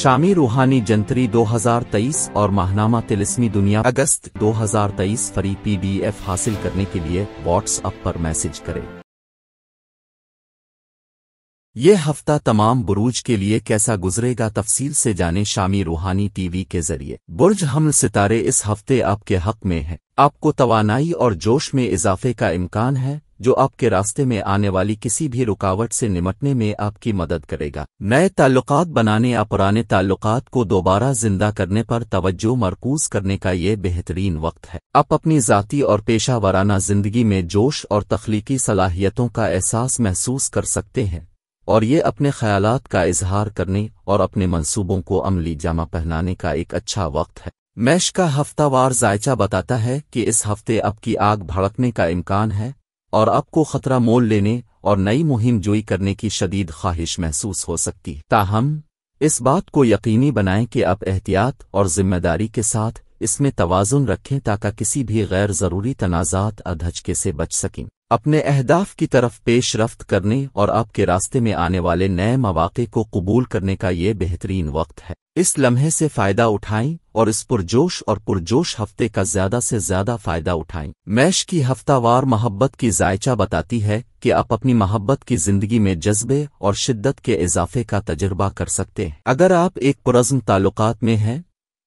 शामी रूहानी जंतरी 2023 और माहनामा तिलस्मी दुनिया अगस्त 2023 फ्री पीडीएफ हासिल करने के लिए व्हाट्सअप पर मैसेज करें ये हफ्ता तमाम बुरूज के लिए कैसा गुजरेगा तफसील से जाने शामी रूहानी टीवी के जरिए बुर्ज हम सितारे इस हफ्ते आपके हक में है आपको तोानाई और जोश में इजाफे का इम्कान है जो आपके रास्ते में आने वाली किसी भी रुकावट से निमटने में आपकी मदद करेगा नए ताल्लुक बनाने या पुराने ताल्लुक को दोबारा जिंदा करने पर तवज्जो मरकूज करने का ये बेहतरीन वक्त है आप अपनी ज़ाती और पेशा वाराना जिंदगी में जोश और तख्लीकी सलाहियतों का एहसास महसूस कर सकते हैं और ये अपने ख्याल का इजहार करने और अपने मनसूबों को अमली जामा पहनाने का एक अच्छा वक्त है मैश का हफ्तावार जायचा बताता है कि इस हफ्ते आपकी आग भड़कने का इम्कान है और आपको खतरा मोल लेने और नई मुहिम जोई करने की शदीद ख्वाहिश महसूस हो सकती है ताहम इस बात को यकीनी बनाएं कि आप एहतियात और जिम्मेदारी के साथ इसमें तोज़ुन रखें ताकि किसी भी गैर ज़रूरी तनाज़ात अधचके से बच सकें अपने अहदाफ की तरफ पेश रफ्त करने और आपके रास्ते में आने वाले नए मौाक़े को कबूल करने का ये बेहतरीन वक्त है इस लम्हे से फ़ायदा उठाएं और इस पुरजोश और पुरजोश हफ्ते का ज़्यादा से ज़्यादा फ़ायदा उठाएं मैश की हफ्तावार मोहब्बत की जायचा बताती है कि आप अपनी मोहब्बत की ज़िंदगी में जज्बे और शिद्दत के इजाफे का तजर्बा कर सकते हैं अगर आप एक पुरज़म ताल्लुक़ में हैं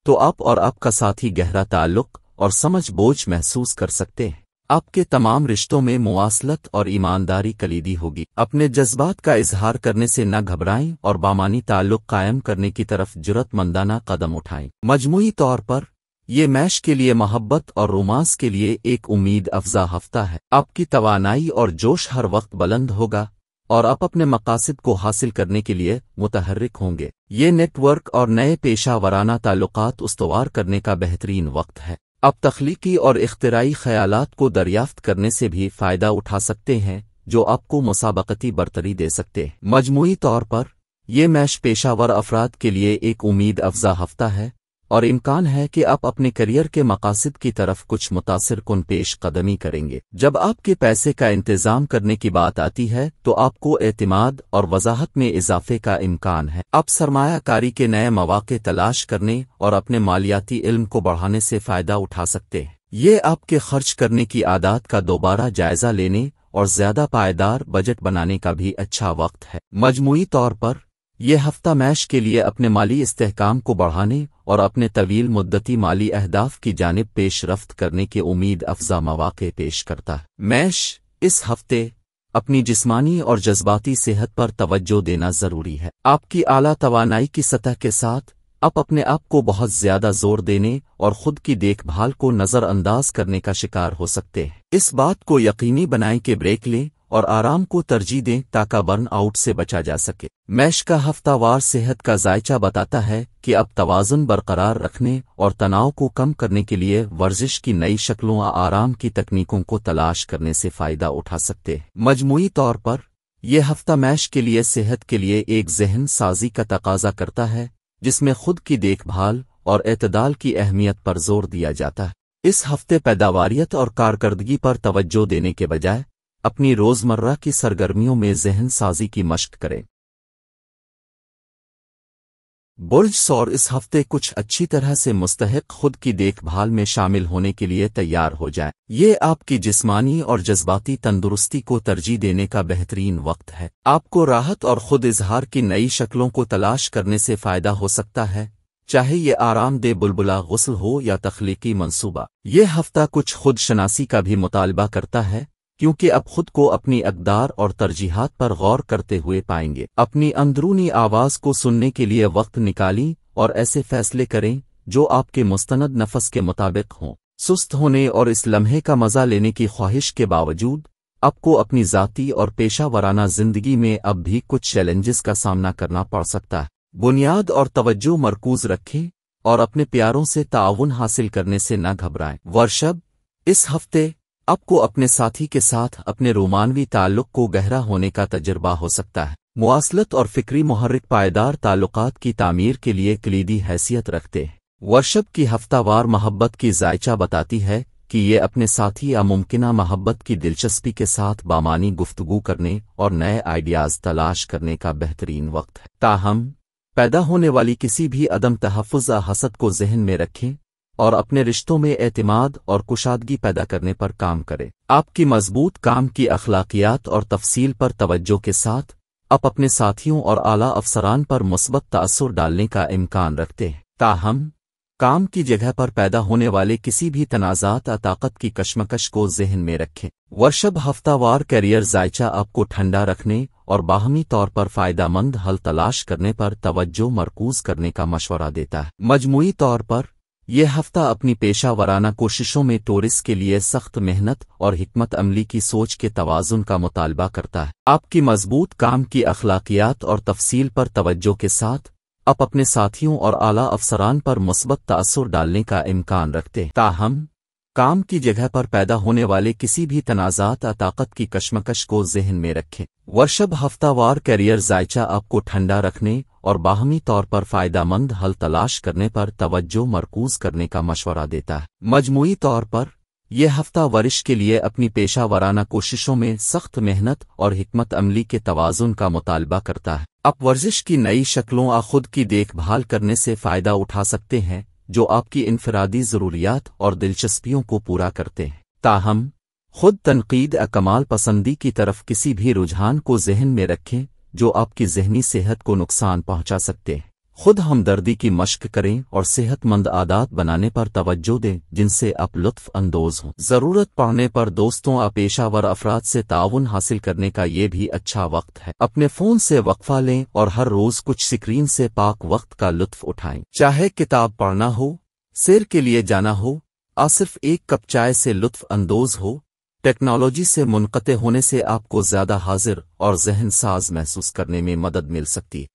तो आप और आपका साथी गहरा ताल्लुक़ और समझ बोझ महसूस कर सकते हैं आपके तमाम रिश्तों में मुआसलत और ईमानदारी कलीदी होगी अपने जज्बात का इजहार करने से न घबराएं और बामानी ताल्लुक कायम करने की तरफ जरूरतमंदाना कदम उठाएं मजमू तौर पर ये मैश के लिए मोहब्बत और रोमांस के लिए एक उम्मीद अफजा हफ्ता है आपकी तवानाई और जोश हर वक्त बुलंद होगा और आप अपने मकासद को हासिल करने के लिए मुतहरक होंगे ये नेटवर्क और नए पेशा वराना ताल्लुक उसवार करने का बेहतरीन वक्त है अब तख्लीकी और इख्तराई ख्यालात को दरियाफ्त करने से भी फ़ायदा उठा सकते हैं जो आपको मुसाबकती बरतरी दे सकते हैं मजमू तौर पर ये मैश पेशावर अफराद के लिए एक उम्मीद अफजा हफ्ता है और इम्कान है कि आप अपने करियर के मकासद की तरफ कुछ मुतासर कन पेश कदमी करेंगे जब आपके पैसे का इंतजाम करने की बात आती है तो आपको एतमाद और वजाहत में इजाफे का इम्कान है आप सरमायाकारी के नए मौाक़े तलाश करने और अपने मालियाती इल्म को बढ़ाने से फ़ायदा उठा सकते हैं ये आपके खर्च करने की आदत का दोबारा जायजा लेने और ज्यादा पायदार बजट बनाने का भी अच्छा वक्त है मजमूई तौर पर ये हफ्ता मैश के लिए अपने माली इस्तेकाम को बढ़ाने और अपने तवील मुद्दती माली अहदाफ की जानब पेश रफ्त करने के उम्मीद अफजा मवाक़े पेश करता है मैश इस हफ्ते अपनी जिस्मानी और जज्बाती सेहत पर तवज्जो देना ज़रूरी है आपकी आला तोानाई की सतह के साथ आप अपने आप को बहुत ज्यादा जोर देने और खुद की देखभाल को नज़रअंदाज करने का शिकार हो सकते हैं इस बात को यकीनी बनाएं कि ब्रेक लें और आराम को तरजीह दें ताकि आउट से बचा जा सके मैश का हफ्तावार सेहत का जायचा बताता है कि अब तोज़ुन बरकरार रखने और तनाव को कम करने के लिए वर्जिश की नई शक्लों आराम की तकनीकों को तलाश करने से फ़ायदा उठा सकते हैं मजमू तौर पर यह हफ्ता मैश के लिए सेहत के लिए एक जहन साजी का तकाजा करता है जिसमें खुद की देखभाल और अतदाल की अहमियत पर जोर दिया जाता है इस हफ्ते पैदावारियत और कारकर्दगी पर तवज्जो देने के बजाय अपनी रोज़मर्रा की सरगर्मियों में जहन साजी की मश्क करें बुर्ज सौर इस हफ्ते कुछ अच्छी तरह से मुस्तक खुद की देखभाल में शामिल होने के लिए तैयार हो जाए ये आपकी जिस्मानी और जज्बाती तंदुरुस्ती को तरजीह देने का बेहतरीन वक्त है आपको राहत और खुद इजहार की नई शक्लों को तलाश करने से फ़ायदा हो सकता है चाहे ये आरामदेह बुलबुला गसल हो या तख्लीकी मंसूबा ये हफ्ता कुछ खुद शनासी का भी मुतालबा करता है क्योंकि अब खुद को अपनी अकदार और तरजीहत पर गौर करते हुए पाएंगे अपनी अंदरूनी आवाज़ को सुनने के लिए वक्त निकाली और ऐसे फैसले करें जो आपके मुस्तंद नफस के मुताबिक हों सुस्त होने और इस लम्हे का मज़ा लेने की ख्वाहिश के बावजूद आपको अपनी ज़ाती और पेशा वाराना जिंदगी में अब भी कुछ चैलेंजेस का सामना करना पड़ सकता है बुनियाद और तवज्जो मरकूज रखें और अपने प्यारों से ताउन हासिल करने से न घबराएं वर्षब इस हफ्ते आपको अपने साथी के साथ अपने रोमानवी ताल्लुक को गहरा होने का तजर्बा हो सकता है मुआसलत और फिक्री महरक पायदार ताल्लुकात की तामीर के लिए कलीदी हैसियत रखते हैं वर्षब की हफ्तावार मोहब्बत की जायचा बताती है कि ये अपने साथी या मुमकिना मोहब्बत की दिलचस्पी के साथ बामानी गुफ्तगु करने और नए आइडियाज़ तलाश करने का बेहतरीन वक्त है ताहम पैदा होने वाली किसी भी अदम तहफ़ हसद को जहन में रखें और अपने रिश्तों में एतमाद और कुशादगी पैदा करने पर काम करें आपकी मजबूत काम की अखलाकियात और तफसील पर तवज्जो के साथ आप अपने साथियों और आला अफसरान पर मुस्बत तासर डालने का इम्कान रखते हैं ताहम काम की जगह पर पैदा होने वाले किसी भी तनाज़ात या ताकत की कश्मकश को जहन में रखें वर्षब हफ्तावार करियर जायचा आपको ठंडा रखने और बाहमी तौर पर फ़ायदा मंद हल तलाश करने पर तवज्जो मरकूज करने का मशवरा देता है मजमू तौर पर ये हफ्ता अपनी पेशा वराना कोशिशों में टोरिस के लिए सख्त मेहनत और हमत अमली की सोच के तोज़ुन का मुतालबा करता है आपकी मजबूत काम की अखलाकियात और तफसील पर तवज्जो के साथ आप अपने साथियों और आला अफसरान पर मुस्बत तअसर डालने का इम्कान रखते हैं ताहम काम की जगह पर पैदा होने वाले किसी भी तनाज़ात या ताकत की कशमकश को जहन में रखें वर्षभ हफ्तावार कैरियर जायचा आपको ठंडा रखने और बाहमी तौर पर फायदा मंद हल तलाश करने पर तवज्जो मरकूज करने का मशवरा देता है मजमू तौर पर यह हफ्ता वरिष के लिए अपनी पेशा वराना कोशिशों में सख्त मेहनत और हमत अमली के तोज़ुन का मुतालबा करता है आप वर्जिश की नई शक्लों आ खुद की देखभाल करने से फ़ायदा उठा सकते हैं जो आपकी इनफरादी ज़रूरियात और दिलचस्पियों को पूरा करते हैं ताहम खुद तनकीद कमाल पसंदी की तरफ किसी भी रुझान को जहन में रखें जो आपकी जहनी सेहत को नुकसान पहुंचा सकते हैं खुद हमदर्दी की मश्क करें और सेहतमंद आदात बनाने पर तवज्जो दें जिनसे आप लुत्फ अंदोज हों ज़रूरत पड़ने पर दोस्तों या पेशावर अफराद से ताउन हासिल करने का ये भी अच्छा वक्त है अपने फ़ोन से वक्फा लें और हर रोज़ कुछ स्क्रीन से पाक वक्त का लुत्फ उठाएं चाहे किताब पढ़ना हो सिर के लिए जाना हो आ सिर्फ एक कप चाय से लुत्फ अंदोज हो टेक्नोलॉजी से मुनक़ होने से आपको ज़्यादा हाजिर और जहन साज महसूस करने में मदद मिल सकती है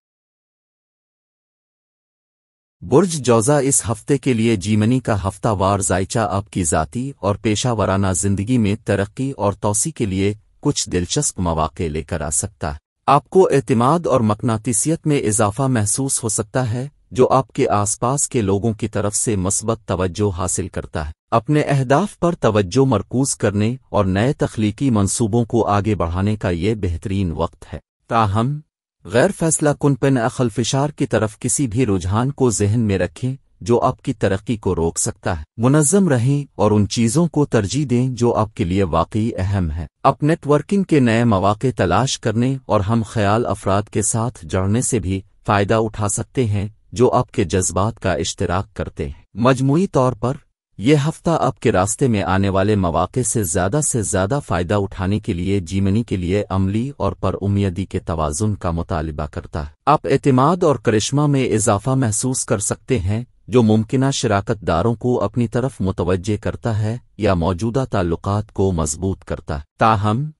बुर्ज जौजा इस हफ्ते के लिए जीमनी का हफ्तावार जायचा आपकी ज़ाती और पेशा वराना जिंदगी में तरक्की और तोसी के लिए कुछ दिलचस्प मौाक़े लेकर आ सकता है आपको एतमाद और मकनातीसियत में इजाफा महसूस हो सकता है जो आपके आसपास के लोगों की तरफ से मस्बत तवज्जो हासिल करता है अपने अहदाफ पर तवज्जो मरकूज करने और नए तख्लीकी मंसूबों को आगे बढ़ाने का ये बेहतरीन वक्त है ताहम गैर फैसला कुनपन अखलफिशार की तरफ किसी भी रुझान को जहन में रखें जो आपकी तरक्की को रोक सकता है मुनज़म रहें और उन चीज़ों को तरजीह दें जो आपके लिए वाकई अहम है आप नेटवर्किंग के नए मौके तलाश करने और हम ख्याल अफराद के साथ जड़ने से भी फ़ायदा उठा सकते हैं जो आपके जज्बात का इश्तराक करते हैं मजमूई तौर पर यह हफ्ता आपके रास्ते में आने वाले मौाक़े से ज़्यादा से ज़्यादा फ़ायदा उठाने के लिए जीवनी के लिए अमली और पर उम्मीदी के तोज़ुन का मुतालबा करता है आप एतमाद और करिश्मा में इजाफा महसूस कर सकते हैं जो मुमकिन दारों को अपनी तरफ मुतवजह करता है या मौजूदा ताल्लुकात को मजबूत करता है ताहम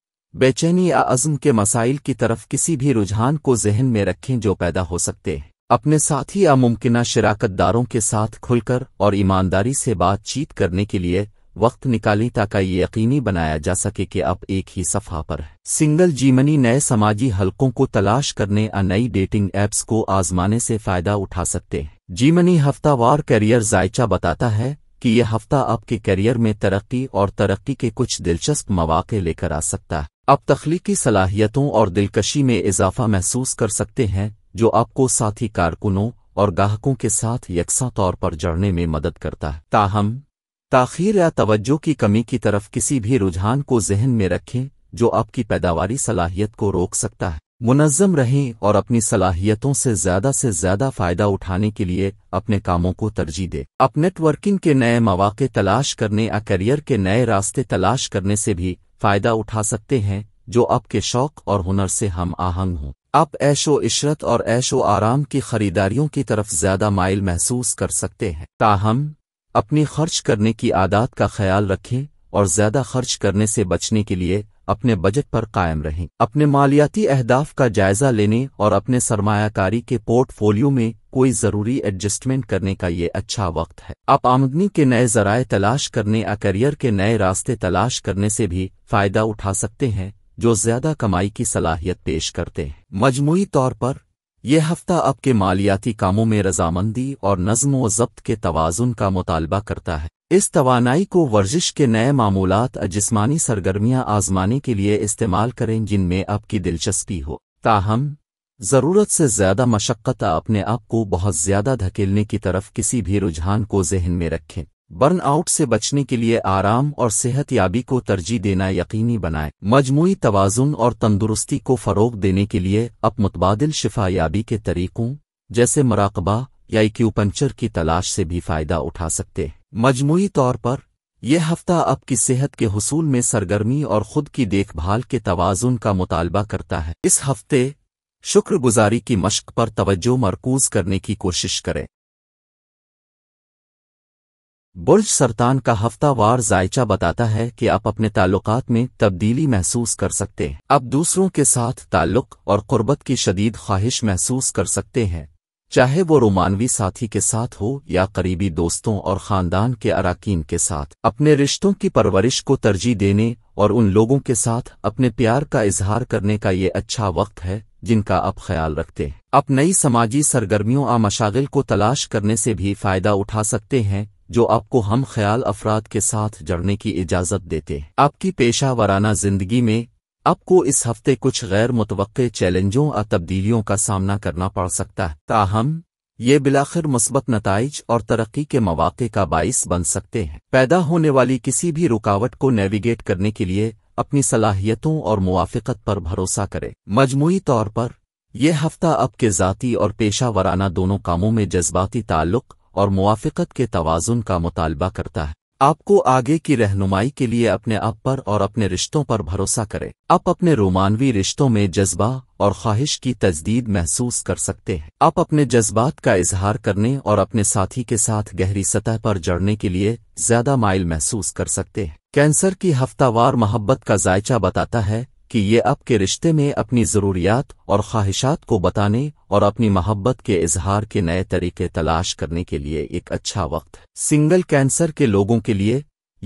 बेचैनी या अज़म के मसाइल की तरफ किसी भी रुझान को जहन में रखें जो पैदा हो सकते हैं अपने साथी या शराकत दारों के साथ खुलकर और ईमानदारी से बातचीत करने के लिए वक्त निकालें ताकि ये यकीनी बनाया जा सके कि आप एक ही सफ़ा पर हैं सिंगल जीमनी नए समाजी हलकों को तलाश करने या नई डेटिंग ऐप्स को आजमाने से फ़ायदा उठा सकते हैं जीमनी हफ्तावार करियर जायचा बताता है कि यह हफ्ता आपके करियर में तरक्की और तरक्की के कुछ दिलचस्प मौाक़े लेकर आ सकता है आप तख्लीकी सलाहियतों और दिलकशी में इजाफा महसूस कर सकते हैं जो आपको साथी कारकुनों और गाहकों के साथ यकसा तौर पर जड़ने में मदद करता है ताहम ताखीर या तवज्जो की कमी की तरफ किसी भी रुझान को जहन में रखें जो आपकी पैदावारी सलाहियत को रोक सकता है मुनज़म रहें और अपनी सलाहियतों से ज़्यादा से ज़्यादा फ़ायदा उठाने के लिए अपने कामों को तरजीह दें आप नेटवर्किंग के नए मौाक़े तलाश करने या करियर के नए रास्ते तलाश करने से भी फ़ायदा उठा सकते हैं जो आपके शौक और हुनर से हम आहंग हों आप ऐशो इशरत और ऐशो आराम की खरीदारियों की तरफ ज्यादा माइल महसूस कर सकते हैं ताहम अपनी खर्च करने की आदत का ख्याल रखें और ज्यादा खर्च करने से बचने के लिए अपने बजट पर कायम रहें अपने मालियाती अहदाफ का जायजा लेने और अपने सरमायाकारी के पोर्टफोलियो में कोई ज़रूरी एडजस्टमेंट करने का ये अच्छा वक्त है आप आमदनी के नए जराये तलाश करने या करियर के नए रास्ते तलाश करने से भी फ़ायदा उठा सकते हैं जो ज्यादा कमाई की सलाहियत पेश करते हैं मजमूी तौर पर यह हफ्ता आपके मालियाती कामों में रजामंदी और नज्म व जब्त के तवाज़ुन का मुतालबा करता है इस तवानाई को वर्जिश के नए मामूलत जिस्मानी सरगर्मियां आजमाने के लिए इस्तेमाल करें जिनमें आपकी दिलचस्पी हो ताहम ज़रूरत से ज़्यादा मशक्क़त अपने आप को बहुत ज़्यादा धकेलने की तरफ किसी भी रुझान को जहन में रखें बर्नआउट से बचने के लिए आराम और सेहत याबी को तरजीह देना यकीनी बनाए मजमू तोज़ुन और तंदुरुस्ती को फ़रोग देने के लिए अब मुतबादल याबी के तरीक़ों जैसे मराकबा या इक्यूपंचर की तलाश से भी फ़ायदा उठा सकते हैं मजमू तौर पर यह हफ्ता आपकी सेहत के हसूल में सरगर्मी और खुद की देखभाल के तोज़ुन का मुतालबा करता है इस हफ्ते शुक्रगुजारी की मश्क पर तवज्जो मरकूज करने की कोशिश करें बुर्ज सरतान का हफ्तावार जायचा बताता है कि आप अपने ताल्लुकात में तब्दीली महसूस कर सकते हैं आप दूसरों के साथ ताल्लुक और क़ुरबत की शदीद ख्वाहिश महसूस कर सकते हैं चाहे वो रोमानवी साथी के साथ हो या करीबी दोस्तों और ख़ानदान के अरकान के साथ अपने रिश्तों की परवरिश को तरजीह देने और उन लोगों के साथ अपने प्यार का इजहार करने का ये अच्छा वक्त है जिनका आप ख्याल रखते हैं आप नई समाजी सरगर्मियों आ मशागिल को तलाश करने से भी फ़ायदा उठा सकते हैं जो आपको हम ख्याल अफराद के साथ जड़ने की इजाज़त देते हैं आपकी पेशा वाराना जिंदगी में आपको इस हफ्ते कुछ गैर मुतव चैलेंजों और तब्दीलियों का सामना करना पड़ सकता है ताहम ये बिलाखिर मुस्बत नतज और तरक्की के मौाक़े का बाइस बन सकते हैं पैदा होने वाली किसी भी रुकावट को नेविगेट करने के लिए अपनी सलाहियतों और मुआफ़त पर भरोसा करें मजमू तौर पर यह हफ्ता आपके ज़ाती और पेशा वाराना दोनों कामों में जज्बाती ताल्लुक़ और मुआफ़त के तोज़ुन का मुतालबा करता है आपको आगे की रहनुमाई के लिए अपने आप पर और अपने रिश्तों पर भरोसा करें आप अपने रोमानवी रिश्तों में जज्बा और ख्वाहिश की तजदीद महसूस कर सकते हैं आप अपने जज्बात का इजहार करने और अपने साथी के साथ गहरी सतह पर जड़ने के लिए ज्यादा माइल महसूस कर सकते हैं कैंसर की हफ्तावार मोहब्बत का जायचा बताता है कि ये आपके रिश्ते में अपनी ज़रूरियात और ख्वाहिशात को बताने और अपनी मोहब्बत के इजहार के नए तरीके तलाश करने के लिए एक अच्छा वक्त सिंगल कैंसर के लोगों के लिए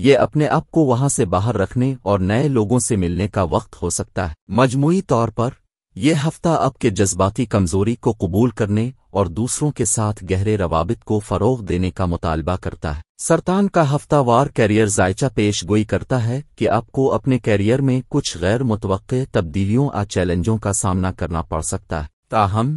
ये अपने आप को वहां से बाहर रखने और नए लोगों से मिलने का वक्त हो सकता है मजमू तौर पर यह हफ्ता आपके जज्बाती कमजोरी को कबूल करने और दूसरों के साथ गहरे रवाबित को फ़रोग देने का मुतालबा करता है सरतान का हफ्तावार कैरियर जायचा पेश गोई करता है कि आपको अपने कैरियर में कुछ गैर मुतव तब्दीलियों या चैलेंजों का सामना करना पड़ सकता है ताहम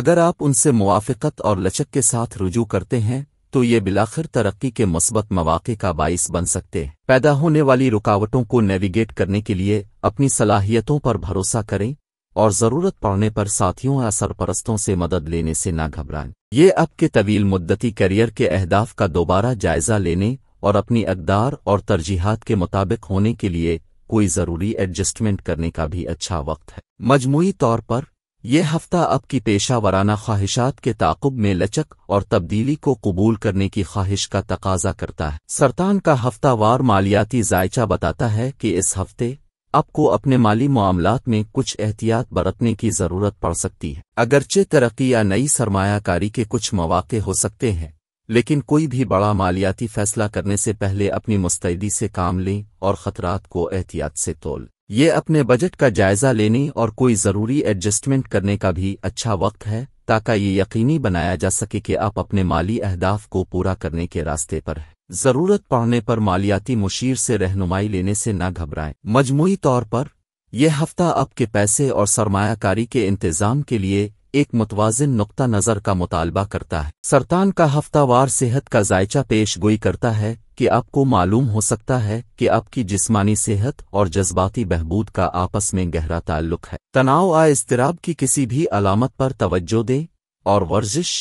अगर आप उनसे मुआफ़त और लचक के साथ रुजू करते हैं तो ये बिलाखिर तरक्की के मस्बत मौाक़े का बायस बन सकते हैं पैदा होने वाली रुकावटों को नेविगेट करने के लिए अपनी सलाहियतों पर भरोसा करें और ज़रूरत पड़ने पर साथियों या सरपरस्तों से मदद लेने से ना घबराएं ये आपके तवील मुद्दती करियर के अहदाफ का दोबारा जायजा लेने और अपनी अकदार और तरजीहत के मुताबिक होने के लिए कोई ज़रूरी एडजस्टमेंट करने का भी अच्छा वक्त है मजमू तौर पर यह हफ्ता आपकी पेशा वराना ख्वाहिशात के ताकुब में लचक और तब्दीली को कबूल करने की ख्वाहिश का तकाजा करता है सरतान का हफ्तावार मालियाती जायचा बताता है कि इस हफ्ते आपको अपने माली मामलात में कुछ एहतियात बरतने की ज़रूरत पड़ सकती है अगरचे तरक्की या नई सरमायाकारी के कुछ मौाक़े हो सकते हैं लेकिन कोई भी बड़ा मालियाती फैसला करने से पहले अपनी मुस्तैदी से काम लें और ख़तरात को एहतियात से तोल ये अपने बजट का जायज़ा लेने और कोई ज़रूरी एडजस्टमेंट करने का भी अच्छा वक्त है ताकि ये यकीनी बनाया जा सके कि आप अपने माली अहदाफ को पूरा करने के रास्ते पर हैं ज़रूरत पड़ने पर मालियाती मुशीर से रहनुमाई लेने से न घबराएं मजमू तौर पर यह हफ्ता आपके पैसे और सरमायाकारी के इंतज़ाम के लिए एक मुतवाजन नुकता नज़र का मुतालबा करता है सरतान का हफ्तावार सेहत का जायचा पेश गोई करता है कि आपको मालूम हो सकता है कि आपकी जिस्मानी सेहत और जज्बाती बहबूद का आपस में गहरा ताल्लुक है तनाव आ इसतराब की किसी भी अलामत पर तवज्जो दें और वर्जिश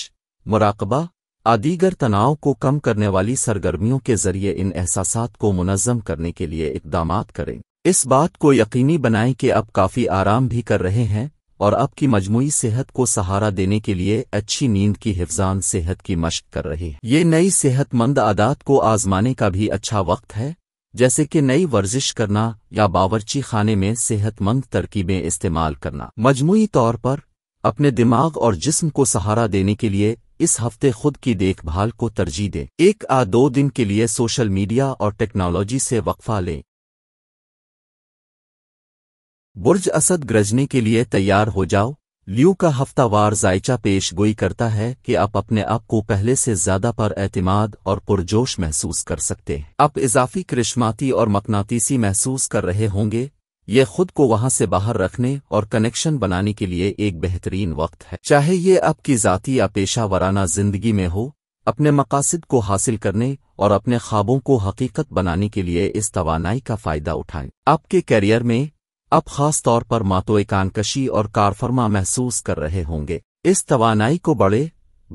मुराकबा आदीगर तनाव को कम करने वाली सरगर्मियों के जरिए इन एहसास को मुनज़म करने के लिए इकदाम करें इस बात को यकीनी बनाएं कि आप काफ़ी आराम भी कर रहे हैं और अब की मजमू सेहत को सहारा देने के लिए अच्छी नींद की हिफान सेहत की मशक कर रही है ये नई सेहतमंद आदात को आजमाने का भी अच्छा वक्त है जैसे कि नई वर्जिश करना या बावरची खाने में सेहतमंद तरकीबें इस्तेमाल करना मजमू तौर पर अपने दिमाग और जिस्म को सहारा देने के लिए इस हफ्ते खुद की देखभाल को तरजीह दें एक आ दो दिन के लिए सोशल मीडिया और टेक्नोलॉजी से वक्फा लें बुर्ज असद ग्रजने के लिए तैयार हो जाओ लियू का हफ्तावार जायचा पेश गोई करता है कि आप अपने आप को पहले से ज्यादा पर एतमाद और पुरजोश महसूस कर सकते हैं आप इजाफी करिश्माती और मकनातीसी महसूस कर रहे होंगे ये खुद को वहां से बाहर रखने और कनेक्शन बनाने के लिए एक बेहतरीन वक्त है चाहे ये आपकी जाती या पेशा वराना जिंदगी में हो अपने मकासद को हासिल करने और अपने ख्वाबों को हकीकत बनाने के लिए इस तोानाई का फ़ायदा उठाएं आपके कैरियर में अब खास तौर पर मातोए कानकशी और कारफरमा महसूस कर रहे होंगे इस तवानाई को बड़े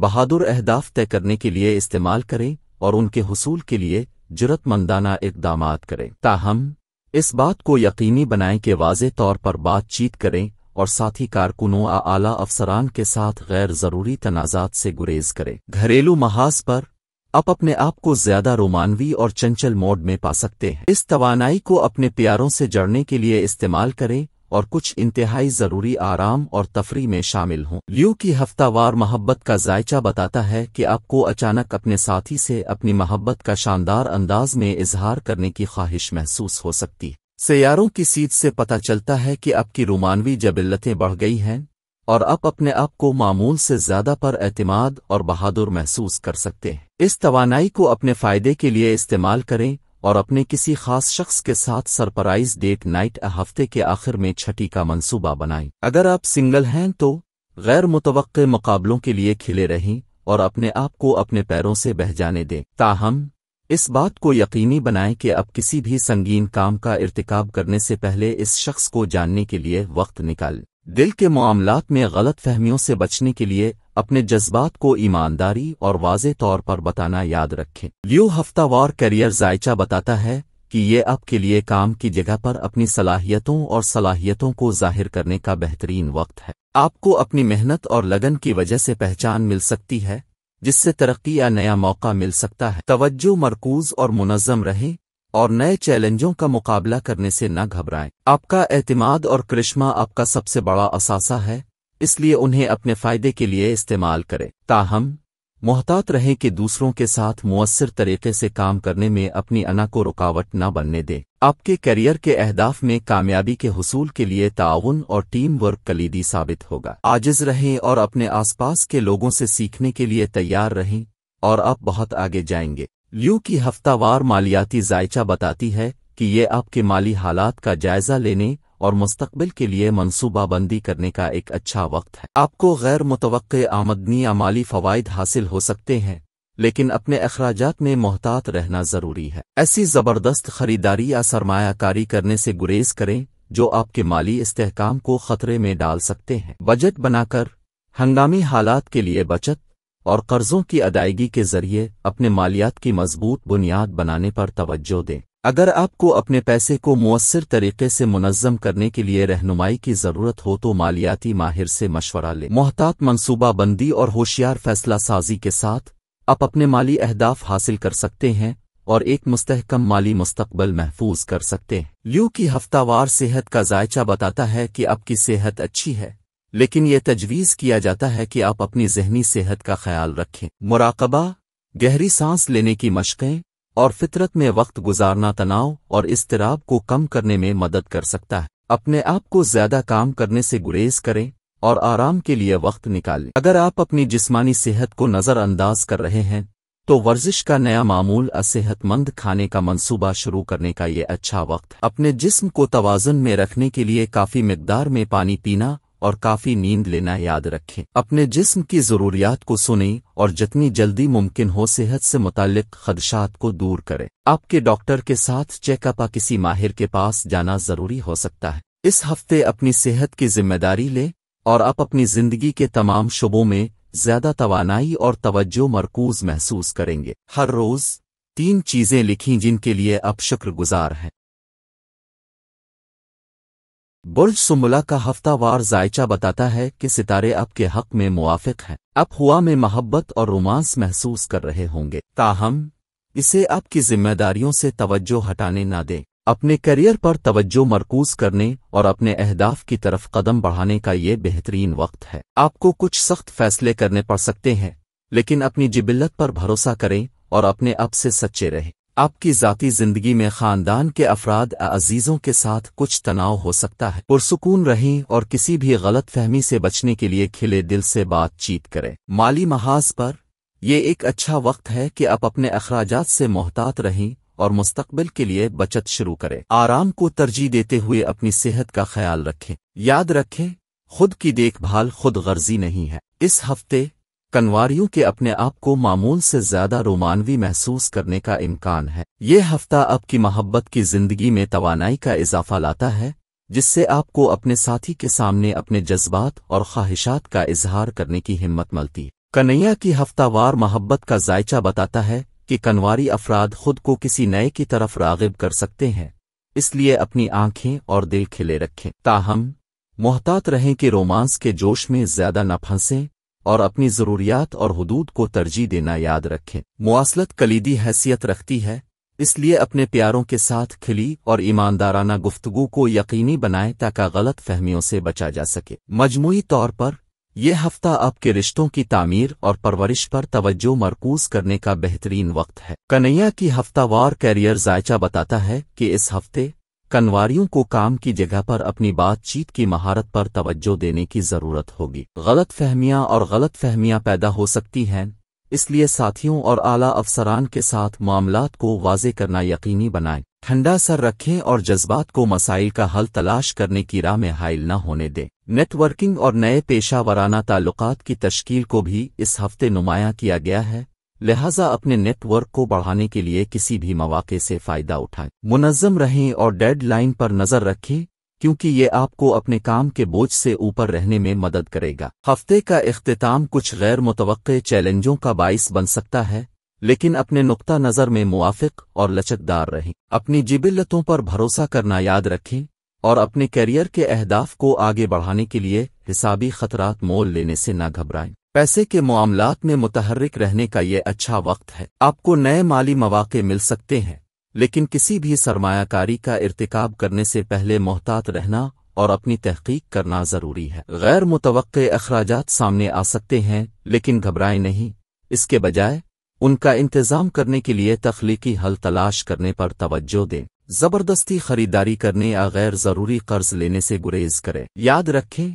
बहादुर अहदाफ तय करने के लिए इस्तेमाल करें और उनके हसूल के लिए जरूरतमंदाना इकदाम करें ताहम इस बात को यकीनी बनाएं कि वाज तौर पर बातचीत करें और साथ ही कारकुनों आला अफसरान के साथ गैर ज़रूरी तनाजात से गुरेज करें घरेलू महाज पर आप अपने आप को ज्यादा रोमानवी और चंचल मोड में पा सकते हैं इस तवानाई को अपने प्यारों से जड़ने के लिए इस्तेमाल करें और कुछ इंतहाई ज़रूरी आराम और तफरी में शामिल हों लियो की हफ्तावार मोहब्बत का जायचा बताता है कि आपको अचानक अपने साथी से अपनी मोहब्बत का शानदार अंदाज में इजहार करने की ख्वाहिश महसूस हो सकती है सैारों की सीध से पता चलता है कि आपकी रोमानवी जबिल्लतें बढ़ गई हैं और आप अपने आप को मामूल से ज़्यादा पर अतमाद और बहादुर महसूस कर सकते हैं इस तवानाई को अपने फ़ायदे के लिए इस्तेमाल करें और अपने किसी खास शख्स के साथ सरप्राइज डेट नाइट हफ्ते के आखिर में छठी का मंसूबा बनाएं अगर आप सिंगल हैं तो गैर मुतव मुकाबलों के लिए खिले रहें और अपने आप को अपने पैरों से बह जाने दें ताहम इस बात को यकीनी बनाएं कि अब किसी भी संगीन काम का इरतकब करने से पहले इस शख्स को जानने के लिए वक्त निकाल दिल के मामलात में गलत फहमियों से बचने के लिए अपने जज्बात को ईमानदारी और वाज तौर पर बताना याद रखें व्यू हफ्तावार करियर जायचा बताता है कि ये आपके लिए काम की जगह पर अपनी सलाहियतों और सलाहियतों को जाहिर करने का बेहतरीन वक्त है आपको अपनी मेहनत और लगन की वजह से पहचान मिल सकती है जिससे तरक्की या नया मौका मिल सकता है तवज्जो मरकूज और मुनज़म रहें और नए चैलेंजों का मुकाबला करने से न घबराएं आपका एतमाद और करिश्मा आपका सबसे बड़ा असासा है इसलिए उन्हें अपने फ़ायदे के लिए इस्तेमाल करें ताहम मोहतात रहें कि दूसरों के साथ मुसर तरीके से काम करने में अपनी अना को रुकावट न बनने दें आपके करियर के अहदाफ में कामयाबी के हसूल के लिए ताउन और टीम वर्क कलीदी साबित होगा आजिज रहें और अपने आसपास के लोगों से सीखने के लिए तैयार रहें और आप बहुत आगे जाएंगे लियू की हफ्तावार मालियाती जायचा बताती है कि ये आपके माली हालात का जायजा लेने और मुस्तबिल के लिए मनसूबाबंदी करने का एक अच्छा वक्त है आपको गैर मुतव आमदनी या माली फवायद हासिल हो सकते हैं लेकिन अपने अखराज में मोहतात रहना ज़रूरी है ऐसी ज़बरदस्त खरीदारी या सरमायाकारी करने से गुरेज करें जो आपके माली इस्तेकाम को ख़तरे में डाल सकते हैं बजट बनाकर हंगामी हालात के लिए बचत और कर्जों की अदायगी के जरिए अपने मालियात की मजबूत बुनियाद बनाने पर तवज्जो दें अगर आपको अपने पैसे को मؤसर तरीके से मुनज़म करने के लिए रहनुमाई की ज़रूरत हो तो मालियाती माहिर से मशवरा लें मोहतात मनसूबाबंदी और होशियार फैसला साजी के साथ आप अपने माली अहदाफ हासिल कर सकते हैं और एक मुस्तकम माली मुस्तबल महफूज कर सकते हैं ल्यू की हफ्तावार सेहत का जायचा बताता है कि आपकी सेहत अच्छी है लेकिन यह तजवीज़ किया जाता है कि आप अपनी जहनी सेहत का ख्याल रखें मुराकबा गहरी सांस लेने की मशक़ें और फितरत में वक्त गुजारना तनाव और इसतराब को कम करने में मदद कर सकता है अपने आप को ज्यादा काम करने से गुरेज करें और आराम के लिए वक्त निकालें अगर आप अपनी जिस्मानी सेहत को नज़रअंदाज कर रहे हैं तो वर्जिश का नया मामूल असेहतमंद खाने का मंसूबा शुरू करने का ये अच्छा वक्त अपने जिस्म को तोज़न में रखने के लिए काफ़ी मकदार में पानी पीना और काफ़ी नींद लेना याद रखें अपने जिस्म की ज़रूरियात को सुनें और जितनी जल्दी मुमकिन हो सेहत से मुतक खदशात को दूर करें आपके डॉक्टर के साथ चेकअप किसी माहिर के पास जाना ज़रूरी हो सकता है इस हफ्ते अपनी सेहत की जिम्मेदारी लें और आप अपनी ज़िंदगी के तमाम शुबों में ज़्यादा तोानाई और तवज्जो मरकूज़ महसूस करेंगे हर रोज़ तीन चीज़ें लिखी जिनके लिए आप शुक्रगुजार हैं बुर्ज सुमुला का हफ्तावार जायचा बताता है कि सितारे आपके हक में मुआफिक हैं आप हुआ में मोहब्बत और रोमांस महसूस कर रहे होंगे ताहम इसे आपकी जिम्मेदारियों से तवज्जो हटाने न दें अपने करियर पर तवज्जो मरकूज करने और अपने अहदाफ की तरफ कदम बढ़ाने का ये बेहतरीन वक्त है आपको कुछ सख्त फैसले करने पड़ सकते हैं लेकिन अपनी जिबिल्लत पर भरोसा करें और अपने आप से सच्चे रहें आपकी ज़ाती ज़िंदगी में ख़ानदान के अफराद अजीज़ों के साथ कुछ तनाव हो सकता है पुरसकून रहें और किसी भी गलत फहमी से बचने के लिए खिले दिल से बातचीत करें माली महाज पर ये एक अच्छा वक्त है कि आप अपने अखराज से मोहतात रहें और मुस्तकबिल के लिए बचत शुरू करें आराम को तरजीह देते हुए अपनी सेहत का ख्याल रखें याद रखें खुद की देखभाल खुद गर्जी नहीं है इस हफ्ते कनवारियों के अपने आप को मामूल से ज्यादा रोमानवी महसूस करने का इम्कान है ये हफ्ता आपकी मोहब्बत की जिंदगी में तोानाई का इजाफा लाता है जिससे आपको अपने साथी के सामने अपने जज्बात और ख्वाहिशात का इजहार करने की हिम्मत मिलती है कन्हैया की हफ्तावार मोहब्बत का जायचा बताता है कि कनवारी अफराद खुद को किसी नए की तरफ रागिब कर सकते हैं इसलिए अपनी आंखें और दिल खिले रखें ताहम मोहतात रहें कि रोमांस के जोश में ज्यादा न फंसें और अपनी ज़रूरियात और हदूद को तरजीह देना याद रखें मुआसलत कलीदी हैसियत रखती है इसलिए अपने प्यारों के साथ खिली और ईमानदाराना गुफ्तगु को यकीनी बनाए ताकि गलत फहमियों से बचा जा सके मजमू तौर पर यह हफ्ता आपके रिश्तों की तामीर और परवरिश पर तवज्जो मरकूज करने का बेहतरीन वक्त है कन्हैया की हफ्तावार कैरियर जायचा बताता है कि इस हफ्ते कनवारियों को काम की जगह पर अपनी बातचीत की महारत पर तवज्जो देने की ज़रूरत होगी गलत फहमियाँ और गलत फहमियाँ पैदा हो सकती हैं इसलिए साथियों और आला अफसरान के साथ मामलात को वाजे करना यकीनी बनाएं ठंडा सर रखें और जज्बात को मसाइल का हल तलाश करने की राह में हाइल न होने दें नेटवर्किंग और नए पेशा वराना ताल्लुक़ की तश्कील को भी इस हफ्ते नुमाया किया गया है लिहाजा अपने नेटवर्क को बढ़ाने के लिए किसी भी मौाक़े से फ़ायदा उठाएं मुनज़म रहें और डेडलाइन पर नज़र रखें क्योंकि ये आपको अपने काम के बोझ से ऊपर रहने में मदद करेगा हफ्ते का अख्ताम कुछ गैर मुतव चैलेंजों का बायस बन सकता है लेकिन अपने नुक़ नज़र में मुआफ़ और लचकदार रहें अपनी जिबिलतों पर भरोसा करना याद रखें और अपने करियर के अहदाफ को आगे बढ़ाने के लिए हिसाबी खतरात मोल लेने से न घबराएं पैसे के मामलात में मुतहरक रहने का ये अच्छा वक्त है आपको नए माली मौाक़े मिल सकते हैं लेकिन किसी भी सरमायाकारी का इरतकब करने से पहले मोहतात रहना और अपनी तहकीक करना ज़रूरी है गैर मुतव अखराज सामने आ सकते हैं लेकिन घबराएं नहीं इसके बजाय उनका इंतज़ाम करने के लिए तख्लीकी हल तलाश करने पर तवज्जो दें ज़बरदस्ती खरीदारी करने या गैर ज़रूरी कर्ज लेने से गुरेज करें याद रखें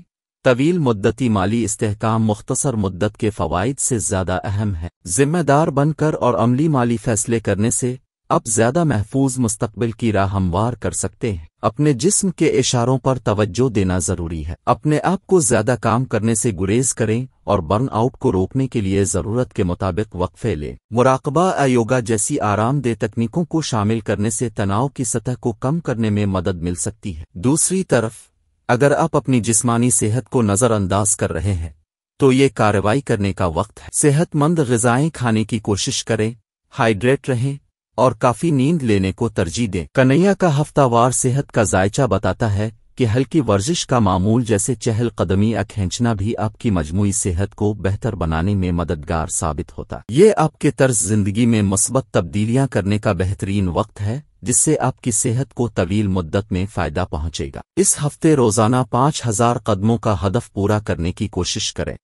तवील मुद्दती माली इसकाम मुख्तसर मुद्दत के फ़वाद से ज़्यादा अहम है जिम्मेदार बनकर और अमली माली फैसले करने से अब ज़्यादा महफूज मुस्तबिल की राह हमवार कर सकते हैं अपने जिस्म के इशारों पर तवज्जो देना ज़रूरी है अपने आप को ज़्यादा काम करने से गुरेज करें और बर्न आउट को रोकने के लिए ज़रूरत के मुताबिक वक्फे लें मुराकबा योगा जैसी आरामदेह तकनीकों को शामिल करने से तनाव की सतह को कम करने में मदद मिल सकती है दूसरी तरफ अगर आप अपनी जिस्मानी सेहत को नज़रअंदाज कर रहे हैं तो ये कार्रवाई करने का वक्त है सेहतमंद गजाएं खाने की कोशिश करें हाइड्रेट रहें और काफ़ी नींद लेने को तरजीह दें कन्हैया का हफ्तावार सेहत का जायचा बताता है कि हल्की वर्जिश का मामूल जैसे चहल कदमी या खींचना भी आपकी मजमू सेहत को बेहतर बनाने में मददगार साबित होता ये आपके तर्ज जिंदगी में मस्बत तब्दीलियां करने का बेहतरीन वक्त है जिससे आपकी सेहत को तवील मुद्दत में फ़ायदा पहुंचेगा इस हफ्ते रोज़ाना पाँच हजार कदमों का हदफ पूरा करने की कोशिश करें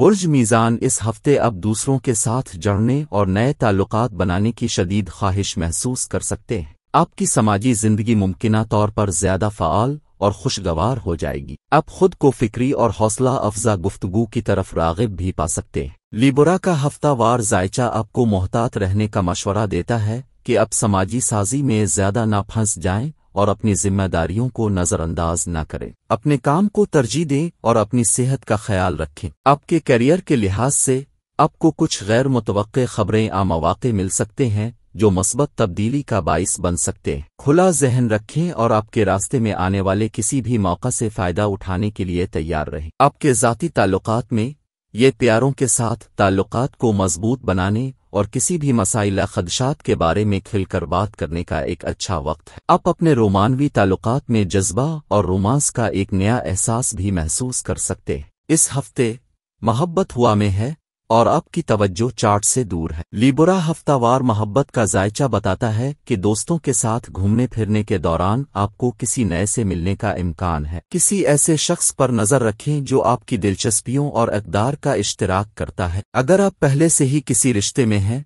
बुर्ज मीज़ान इस हफ्ते अब दूसरों के साथ जड़ने और नए ताल्लुक बनाने की शदीद ख्वाहिश महसूस कर सकते हैं आपकी समाजी जिंदगी मुमकिन तौर पर ज्यादा फ़ाल और खुशगवार हो जाएगी आप खुद को फिक्री और हौसला अफजा गुफ्तगु की तरफ रागब भी पा सकते हैं लिबोरा का हफ्तावार जायचा आपको मोहतात रहने का मशवरा देता है कि आप समाजी साजी में ज्यादा ना फंस जाएं और अपनी जिम्मेदारियों को नज़रअंदाज न करें अपने काम को तरजीह दें और अपनी सेहत का ख्याल रखें आपके करियर के लिहाज से आपको कुछ गैर मुतव खबरें आ मौाक़े मिल सकते हैं जो मस्बत तब्दीली का बायस बन सकते हैं खुला जहन रखें और आपके रास्ते में आने वाले किसी भी मौका से फ़ायदा उठाने के लिए तैयार रहें आपके ज़ाती ताल्लुक में ये प्यारों के साथ ताल्लुकात को मजबूत बनाने और किसी भी मसाइला खदशात के बारे में खिलकर बात करने का एक अच्छा वक्त है आप अपने रोमानवी ताल्लुकात में जज्बा और रोमांस का एक नया एहसास भी महसूस कर सकते हैं इस हफ्ते मोहब्बत हुआ में है और अब की तवज्जो चार्ट से दूर है लिबोरा हफ्तावार मोहब्बत का जायचा बताता है कि दोस्तों के साथ घूमने फिरने के दौरान आपको किसी नए से मिलने का इम्कान है किसी ऐसे शख्स पर नज़र रखें जो आपकी दिलचस्पियों और अकदार का इश्तराक करता है अगर आप पहले से ही किसी रिश्ते में हैं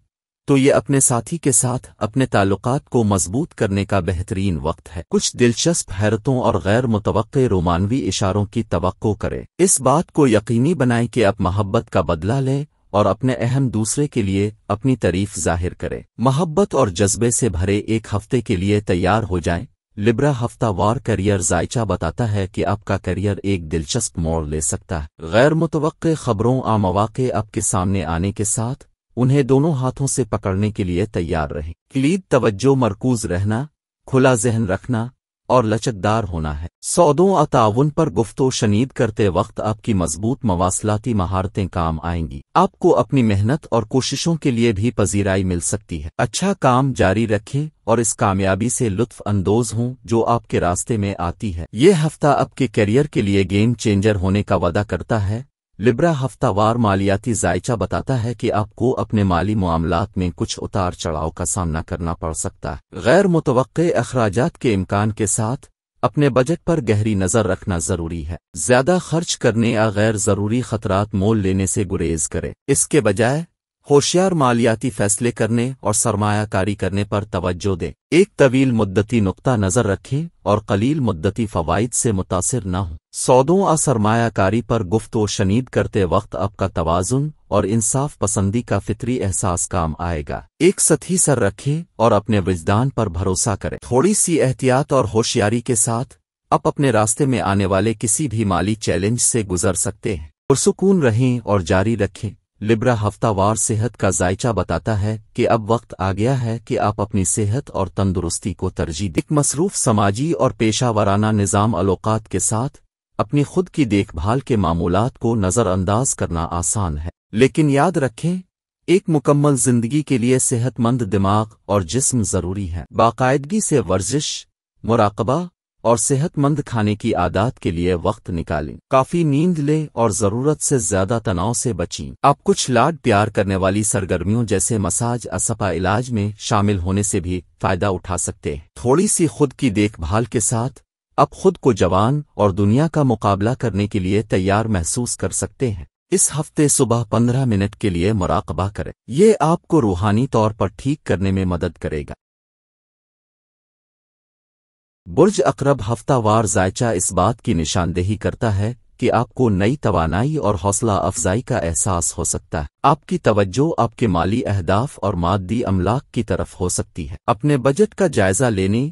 तो ये अपने साथी के साथ अपने ताल्लुकात को मजबूत करने का बेहतरीन वक्त है कुछ दिलचस्प हैरतों और गैर मुतव रोमानवी इशारों की तो करें इस बात को यकीनी बनाए कि आप मोहब्बत का बदला लें और अपने अहम दूसरे के लिए अपनी तारीफ जाहिर करें मोहब्बत और जज्बे से भरे एक हफ्ते के लिए तैयार हो जाए लिब्रा हफ्ता वार करियर जायचा बताता है कि आपका करियर एक दिलचस्प मोड़ ले सकता है गैर मुतव खबरों आ मौाक़े आपके सामने आने के साथ उन्हें दोनों हाथों से पकड़ने के लिए तैयार रहें क्लीद तवज्जो मरकूज रहना खुला जहन रखना और लचकदार होना है सौदों और ताउन पर गुफ्तो शनीद करते वक्त आपकी मजबूत मवासलाती महारतें काम आएंगी आपको अपनी मेहनत और कोशिशों के लिए भी पजीराई मिल सकती है अच्छा काम जारी रखें और इस कामयाबी से लुत्फ अंदोज हों जो आपके रास्ते में आती है ये हफ्ता आपके करियर के लिए गेम चेंजर होने का वादा करता है लिब्रा हफ्तावार मालियाती जायचा बताता है कि आपको अपने माली मामलात में कुछ उतार चढ़ाव का सामना करना पड़ सकता है गैर मुतव अखराज के इम्कान के साथ अपने बजट पर गहरी नज़र रखना ज़रूरी है ज़्यादा खर्च करने या गैर ज़रूरी खतरात मोल लेने से गुरेज करें इसके बजाय होशियार मालियाती फैसले करने और सरमायाकारी करने पर तवज्जो दें एक तवील मुद्दती नुकता नज़र रखें और कलील मुद्दती फ़वाद से मुतासर न हों सौदों और सरमायाकारी पर गुफ्त व शनीद करते वक्त आपका तोज़ुन और इंसाफ पसंदी का फितरी एहसास काम आएगा एक सतही सर रखें और अपने विजदान पर भरोसा करें थोड़ी सी एहतियात और होशियारी के साथ आप अपने रास्ते में आने वाले किसी भी माली चैलेंज से गुजर सकते हैं पुरसकून रहें और जारी रखें लिब्रा हफ्तावार सेहत का जायचा बताता है कि अब वक्त आ गया है कि आप अपनी सेहत और तंदुरुस्ती को तरजीह एक मसरूफ समाजी और पेशा वाराना निज़ाम अलोकात के साथ अपनी खुद की देखभाल के मामूलत को नज़रअंदाज करना आसान है लेकिन याद रखें एक मुकम्मल जिंदगी के लिए सेहतमंद दिमाग और जिस्म ज़रूरी है बाकायदगी से वर्जिश मुराकबा और सेहतमंद खाने की आदत के लिए वक्त निकालें काफ़ी नींद लें और ज़रूरत से ज़्यादा तनाव से बचें आप कुछ लाड प्यार करने वाली सरगर्मियों जैसे मसाज असपा इलाज में शामिल होने से भी फ़ायदा उठा सकते हैं थोड़ी सी खुद की देखभाल के साथ आप खुद को जवान और दुनिया का मुकाबला करने के लिए तैयार महसूस कर सकते हैं इस हफ्ते सुबह पंद्रह मिनट के लिए मुराकबा करें ये आपको रूहानी तौर पर ठीक करने में मदद करेगा बुर्ज अकरब हफ्तावार जायचा इस बात की निशानदेही करता है कि आपको नई तवानाई और हौसला अफजाई का एहसास हो सकता है आपकी तवज्जो आपके माली अहदाफ और मादी अमलाक की तरफ हो सकती है अपने बजट का जायजा लेने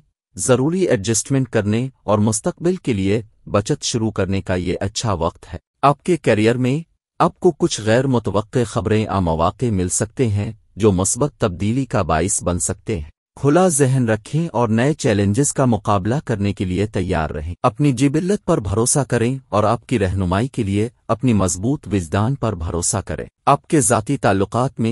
ज़रूरी एडजस्टमेंट करने और मुस्तबिल के लिए बचत शुरू करने का ये अच्छा वक्त है आपके करियर में आपको कुछ गैर मुतव खबरें आ मौाक़े मिल सकते हैं जो मुस्बत तब्दीली का बायस बन सकते हैं खुला जहन रखें और नए चैलेंजेस का मुकाबला करने के लिए तैयार रहें अपनी जिबिल्लत पर भरोसा करें और आपकी रहनुमाई के लिए अपनी मजबूत विजदान पर भरोसा करें आपके जाति ताल्लुकात में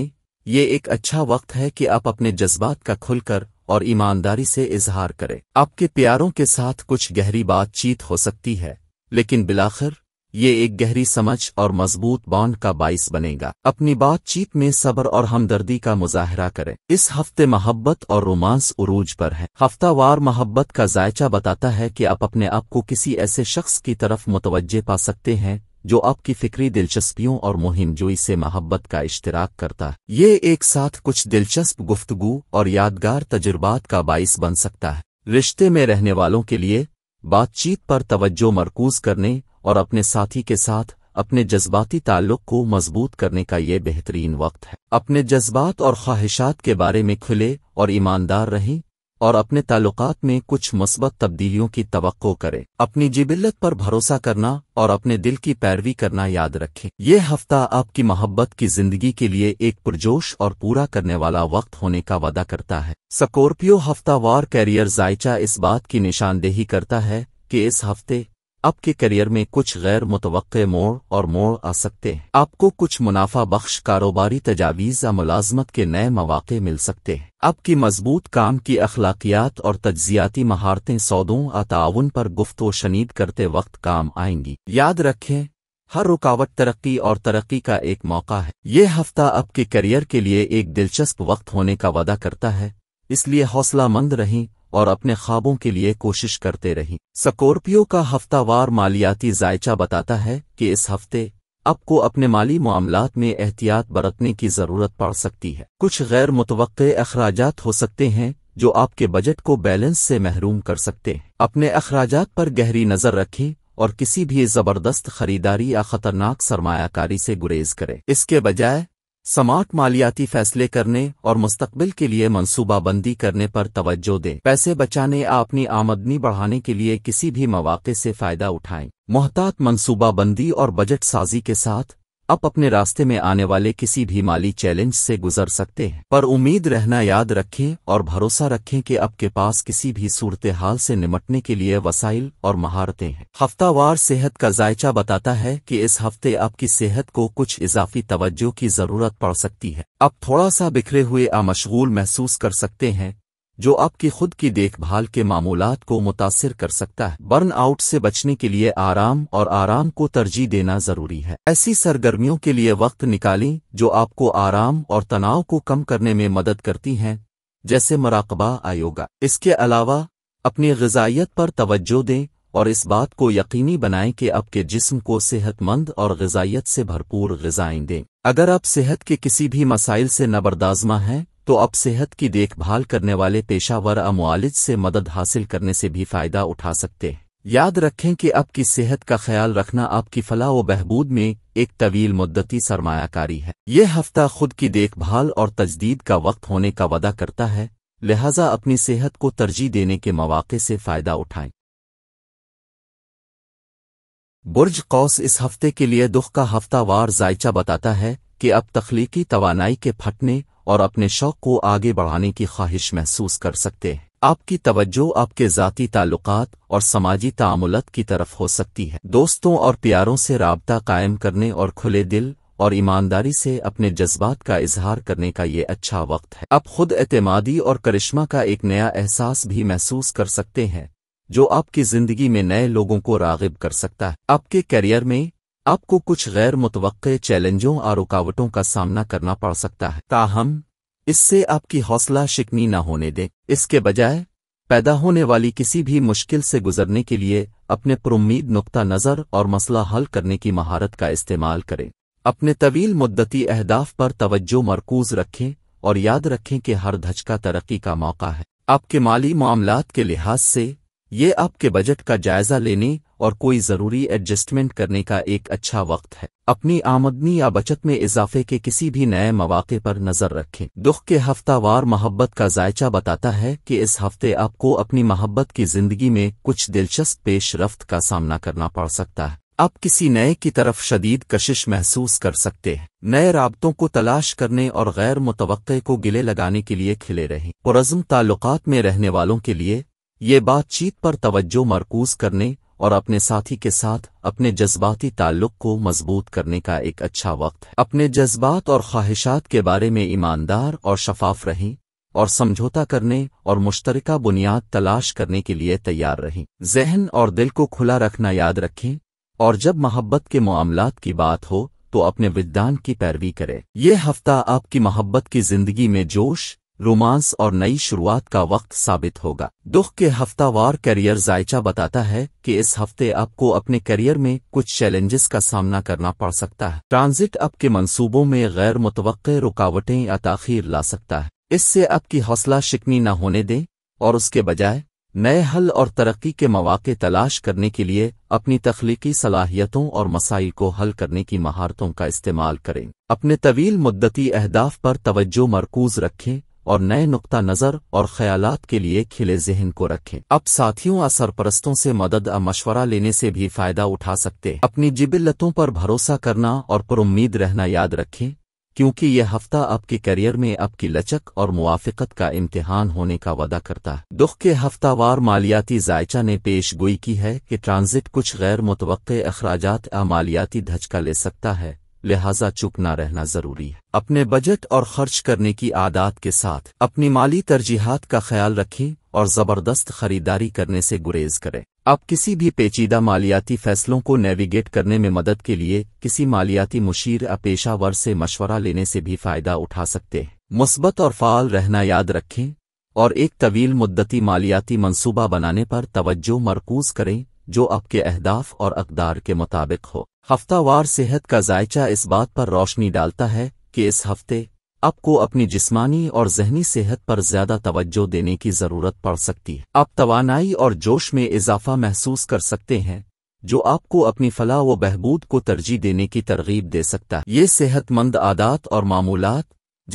ये एक अच्छा वक्त है कि आप अपने जज्बात का खुलकर और ईमानदारी से इजहार करें आपके प्यारों के साथ कुछ गहरी बातचीत हो सकती है लेकिन बिलाखिर ये एक गहरी समझ और मजबूत बॉन्ड का बाइस बनेगा अपनी बातचीत में सब्र और हमदर्दी का मुजाहरा करें इस हफ्ते मोहब्बत और रोमांस उरूज पर है हफ्तावार मोहब्बत का जायचा बताता है कि आप अपने आप को किसी ऐसे शख्स की तरफ मुतवजे पा सकते हैं जो आपकी फिक्री दिलचस्पियों और मुहिमजोई से मोहब्बत का इश्तराक करता है ये एक साथ कुछ दिलचस्प गुफ्तगु और यादगार तजुर्बात का बाइस बन सकता है रिश्ते में रहने वालों के लिए बातचीत पर तवज्जो मरकूज करने और अपने साथी के साथ अपने जज्बाती ताल्लुक को मजबूत करने का ये बेहतरीन वक्त है अपने जज्बात और ख्वाहिशात के बारे में खुले और ईमानदार रहें और अपने ताल्लुकात में कुछ मस्बत तब्दीलियों की तवक्को करें अपनी जिबिलत पर भरोसा करना और अपने दिल की पैरवी करना याद रखें ये हफ्ता आपकी मोहब्बत की जिंदगी के लिए एक पुरजोश और पूरा करने वाला वक्त होने का वादा करता है स्कॉर्पियो हफ्तावार कैरियर जायचा इस बात की निशानदेही करता है कि इस हफ्ते आपके करियर में कुछ गैर मुतव मोड़ और मोड़ आ सकते हैं आपको कुछ मुनाफा बख्श कारोबारी तजावीज़ या मुलाजमत के नए मौाक़े मिल सकते हैं आपकी मजबूत काम की अखलाकियात और तजियाती महारतें सौदों या ताउन पर गुफ्त शनीद करते वक्त काम आएंगी याद रखें हर रुकावट तरक्की और तरक्की का एक मौका है ये हफ्ता आपके करियर के लिए एक दिलचस्प वक्त होने का वादा करता है इसलिए हौसला मंद रहें और अपने ख्वाबों के लिए कोशिश करते रहीं स्कॉर्पियो का हफ्तावार मालियाती जायचा बताता है कि इस हफ्ते आपको अपने माली मामला में एहतियात बरतने की ज़रूरत पड़ सकती है कुछ गैर मुतव अखराज हो सकते हैं जो आपके बजट को बैलेंस से महरूम कर सकते हैं अपने अखराज पर गहरी नज़र रखें और किसी भी ज़बरदस्त खरीदारी या ख़तरनाक सरमायाकारी से गुरेज करें इसके बजाय समाट मालियाती फैसले करने और मुस्तबिल के लिए मनसूबाबंदी करने पर तोज्जो दें पैसे बचाने अपनी आमदनी बढ़ाने के लिए किसी भी मौाक़े से फ़ायदा उठाए मोहतात मनसूबाबंदी और बजट साजी के साथ आप अपने रास्ते में आने वाले किसी भी माली चैलेंज से गुजर सकते हैं पर उम्मीद रहना याद रखें और भरोसा रखें कि आपके पास किसी भी सूरत हाल से निमटने के लिए वसाइल और महारतें हैं हफ्तावार सेहत का जायचा बताता है कि इस हफ्ते आपकी सेहत को कुछ इजाफी तवज्जो की जरूरत पड़ सकती है आप थोड़ा सा बिखरे हुए आ महसूस कर सकते हैं जो आपकी खुद की देखभाल के मामूलत को मुतासर कर सकता है बर्न आउट से बचने के लिए आराम और आराम को तरजीह देना ज़रूरी है ऐसी सरगर्मियों के लिए वक्त निकालें जो आपको आराम और तनाव को कम करने में मदद करती हैं जैसे मराकबा आयोगा इसके अलावा अपनी गजाइत पर तवज्जो दें और इस बात को यकीनी बनाएं कि आपके जिस्म को सेहतमंद और गजाइत से भरपूर गजाएं दें अगर आप सेहत के किसी भी मसाइल से नबरदाजमा हैं तो अब सेहत की देखभाल करने वाले पेशावर अमालिज से मदद हासिल करने से भी फ़ायदा उठा सकते हैं याद रखें कि आपकी सेहत का ख्याल रखना आपकी फलाह व बहबूद में एक तवील मुद्दती सरमायाकारी है यह हफ्ता खुद की देखभाल और तजदीद का वक्त होने का वादा करता है लिहाजा अपनी सेहत को तरजीह देने के मौाक़े से फ़ायदा उठाएं बुर्ज कौस इस हफ्ते के लिए दुख का हफ्तावार जायचा बताता है कि अब तख्लीकी तवानाई के फटने और अपने शौक को आगे बढ़ाने की ख्वाहिश महसूस कर सकते हैं आपकी तवज्जो आपके ज़ाती ताल्लुकात और समाजी तामुलत की तरफ हो सकती है दोस्तों और प्यारों से रबता कायम करने और खुले दिल और ईमानदारी से अपने जज्बात का इजहार करने का ये अच्छा वक्त है आप खुद एतमादी और करिश्मा का एक नया एहसास भी महसूस कर सकते हैं जो आपकी ज़िंदगी में नए लोगों को रागिब कर सकता है आपके करियर में आपको कुछ गैर मुतव चैलेंजों और रुकावटों का सामना करना पड़ सकता है ताहम इससे आपकी हौसला शिकनी न होने दें इसके बजाय पैदा होने वाली किसी भी मुश्किल से गुजरने के लिए अपने पुरुद नुकता नज़र और मसला हल करने की महारत का इस्तेमाल करें अपने तवील मुद्दती अहदाफ पर तवज्जो मरकूज रखें और याद रखें कि हर धचका तरक्की का मौका है आपके माली मामलात के लिहाज से ये आपके बजट का जायज़ा लेने और कोई ज़रूरी एडजस्टमेंट करने का एक अच्छा वक्त है अपनी आमदनी या बचत में इजाफे के किसी भी नए मौाक़े पर नज़र रखें दुख के हफ्तावार मोहब्बत का जायचा बताता है कि इस हफ्ते आपको अपनी मोहब्बत की ज़िंदगी में कुछ दिलचस्प पेश रफ्त का सामना करना पड़ सकता है आप किसी नए की तरफ शदीद कशिश महसूस कर सकते हैं नए राबतों को तलाश करने और गैर मुतव को गिले लगाने के लिए खिले रहें पुरज़म ताल्लुक में रहने वालों के लिए ये बातचीत पर तवज्जो मरकूज करने और अपने साथी के साथ अपने जज्बाती ताल्लुक को मजबूत करने का एक अच्छा वक्त है अपने जज्बात और ख्वाहिशात के बारे में ईमानदार और शफाफ रहें और समझौता करने और मुश्तरका बुनियाद तलाश करने के लिए तैयार रहें जहन और दिल को खुला रखना याद रखें और जब मोहब्बत के मामलात की बात हो तो अपने विद्वान की पैरवी करें यह हफ्ता आपकी मोहब्बत की जिंदगी में जोश रोमांस और नई शुरुआत का वक्त साबित होगा दुख के हफ्तावार करियर जायचा बताता है कि इस हफ्ते आपको अपने करियर में कुछ चैलेंजेस का सामना करना पड़ सकता है ट्रांजिट आपके मंसूबों में गैर मुतव रुकावटें या ताखिर ला सकता है इससे आपकी हौसला शिकनी न होने दें और उसके बजाय नए हल और तरक्की के मौाक़े तलाश करने के लिए अपनी तख्लीकी सलाहियतों और मसाइल को हल करने की महारतों का इस्तेमाल करें अपने तवील मुद्दती अहदाफ पर तवज्जो मरकूज रखें और नए नुक्ता नज़र और ख्यालात के लिए खिले जहन को रखें अब साथियों या सरपरस्तों से मदद अ मशवरा लेने से भी फ़ायदा उठा सकते अपनी जिबिल्लतों पर भरोसा करना और पुरुद रहना याद रखें क्योंकि यह हफ्ता आपके करियर में आपकी लचक और मुआफ़त का इम्तिहान होने का वादा करता है दुख के हफ्तावार मालियाती जायचा ने पेश गोई की है कि ट्रांजिट कुछ गैर मुतव अखराज या मालियाती धचका ले सकता है लिहाजा चुप ना रहना जरूरी है अपने बजट और खर्च करने की आदत के साथ अपनी माली तरजीहत का ख्याल रखें और ज़बरदस्त खरीदारी करने से गुरेज करें आप किसी भी पेचीदा मालियाती फैसलों को नेविगेट करने में मदद के लिए किसी मालियाती मुशीर या पेशावर से मशवरा लेने से भी फ़ायदा उठा सकते हैं मुस्बत और फ़ाल रहना याद रखें और एक तवील मुद्दती मालियाती मंसूबा बनाने पर तवज्जो मरकूज करें जो आपके अहदाफ और अकदार के मुताबिक हो हफ्तावार सेहत का जायचा इस बात पर रोशनी डालता है कि इस हफ्ते आपको अपनी जिस्मानी और जहनी सेहत पर ज्यादा तवज्जो देने की जरूरत पड़ सकती है आप तोानाई और जोश में इजाफा महसूस कर सकते हैं जो आपको अपनी फलाह व बहबूद को तरजीह देने की तरगीब दे सकता है ये सेहतमंद आदात और मामूलत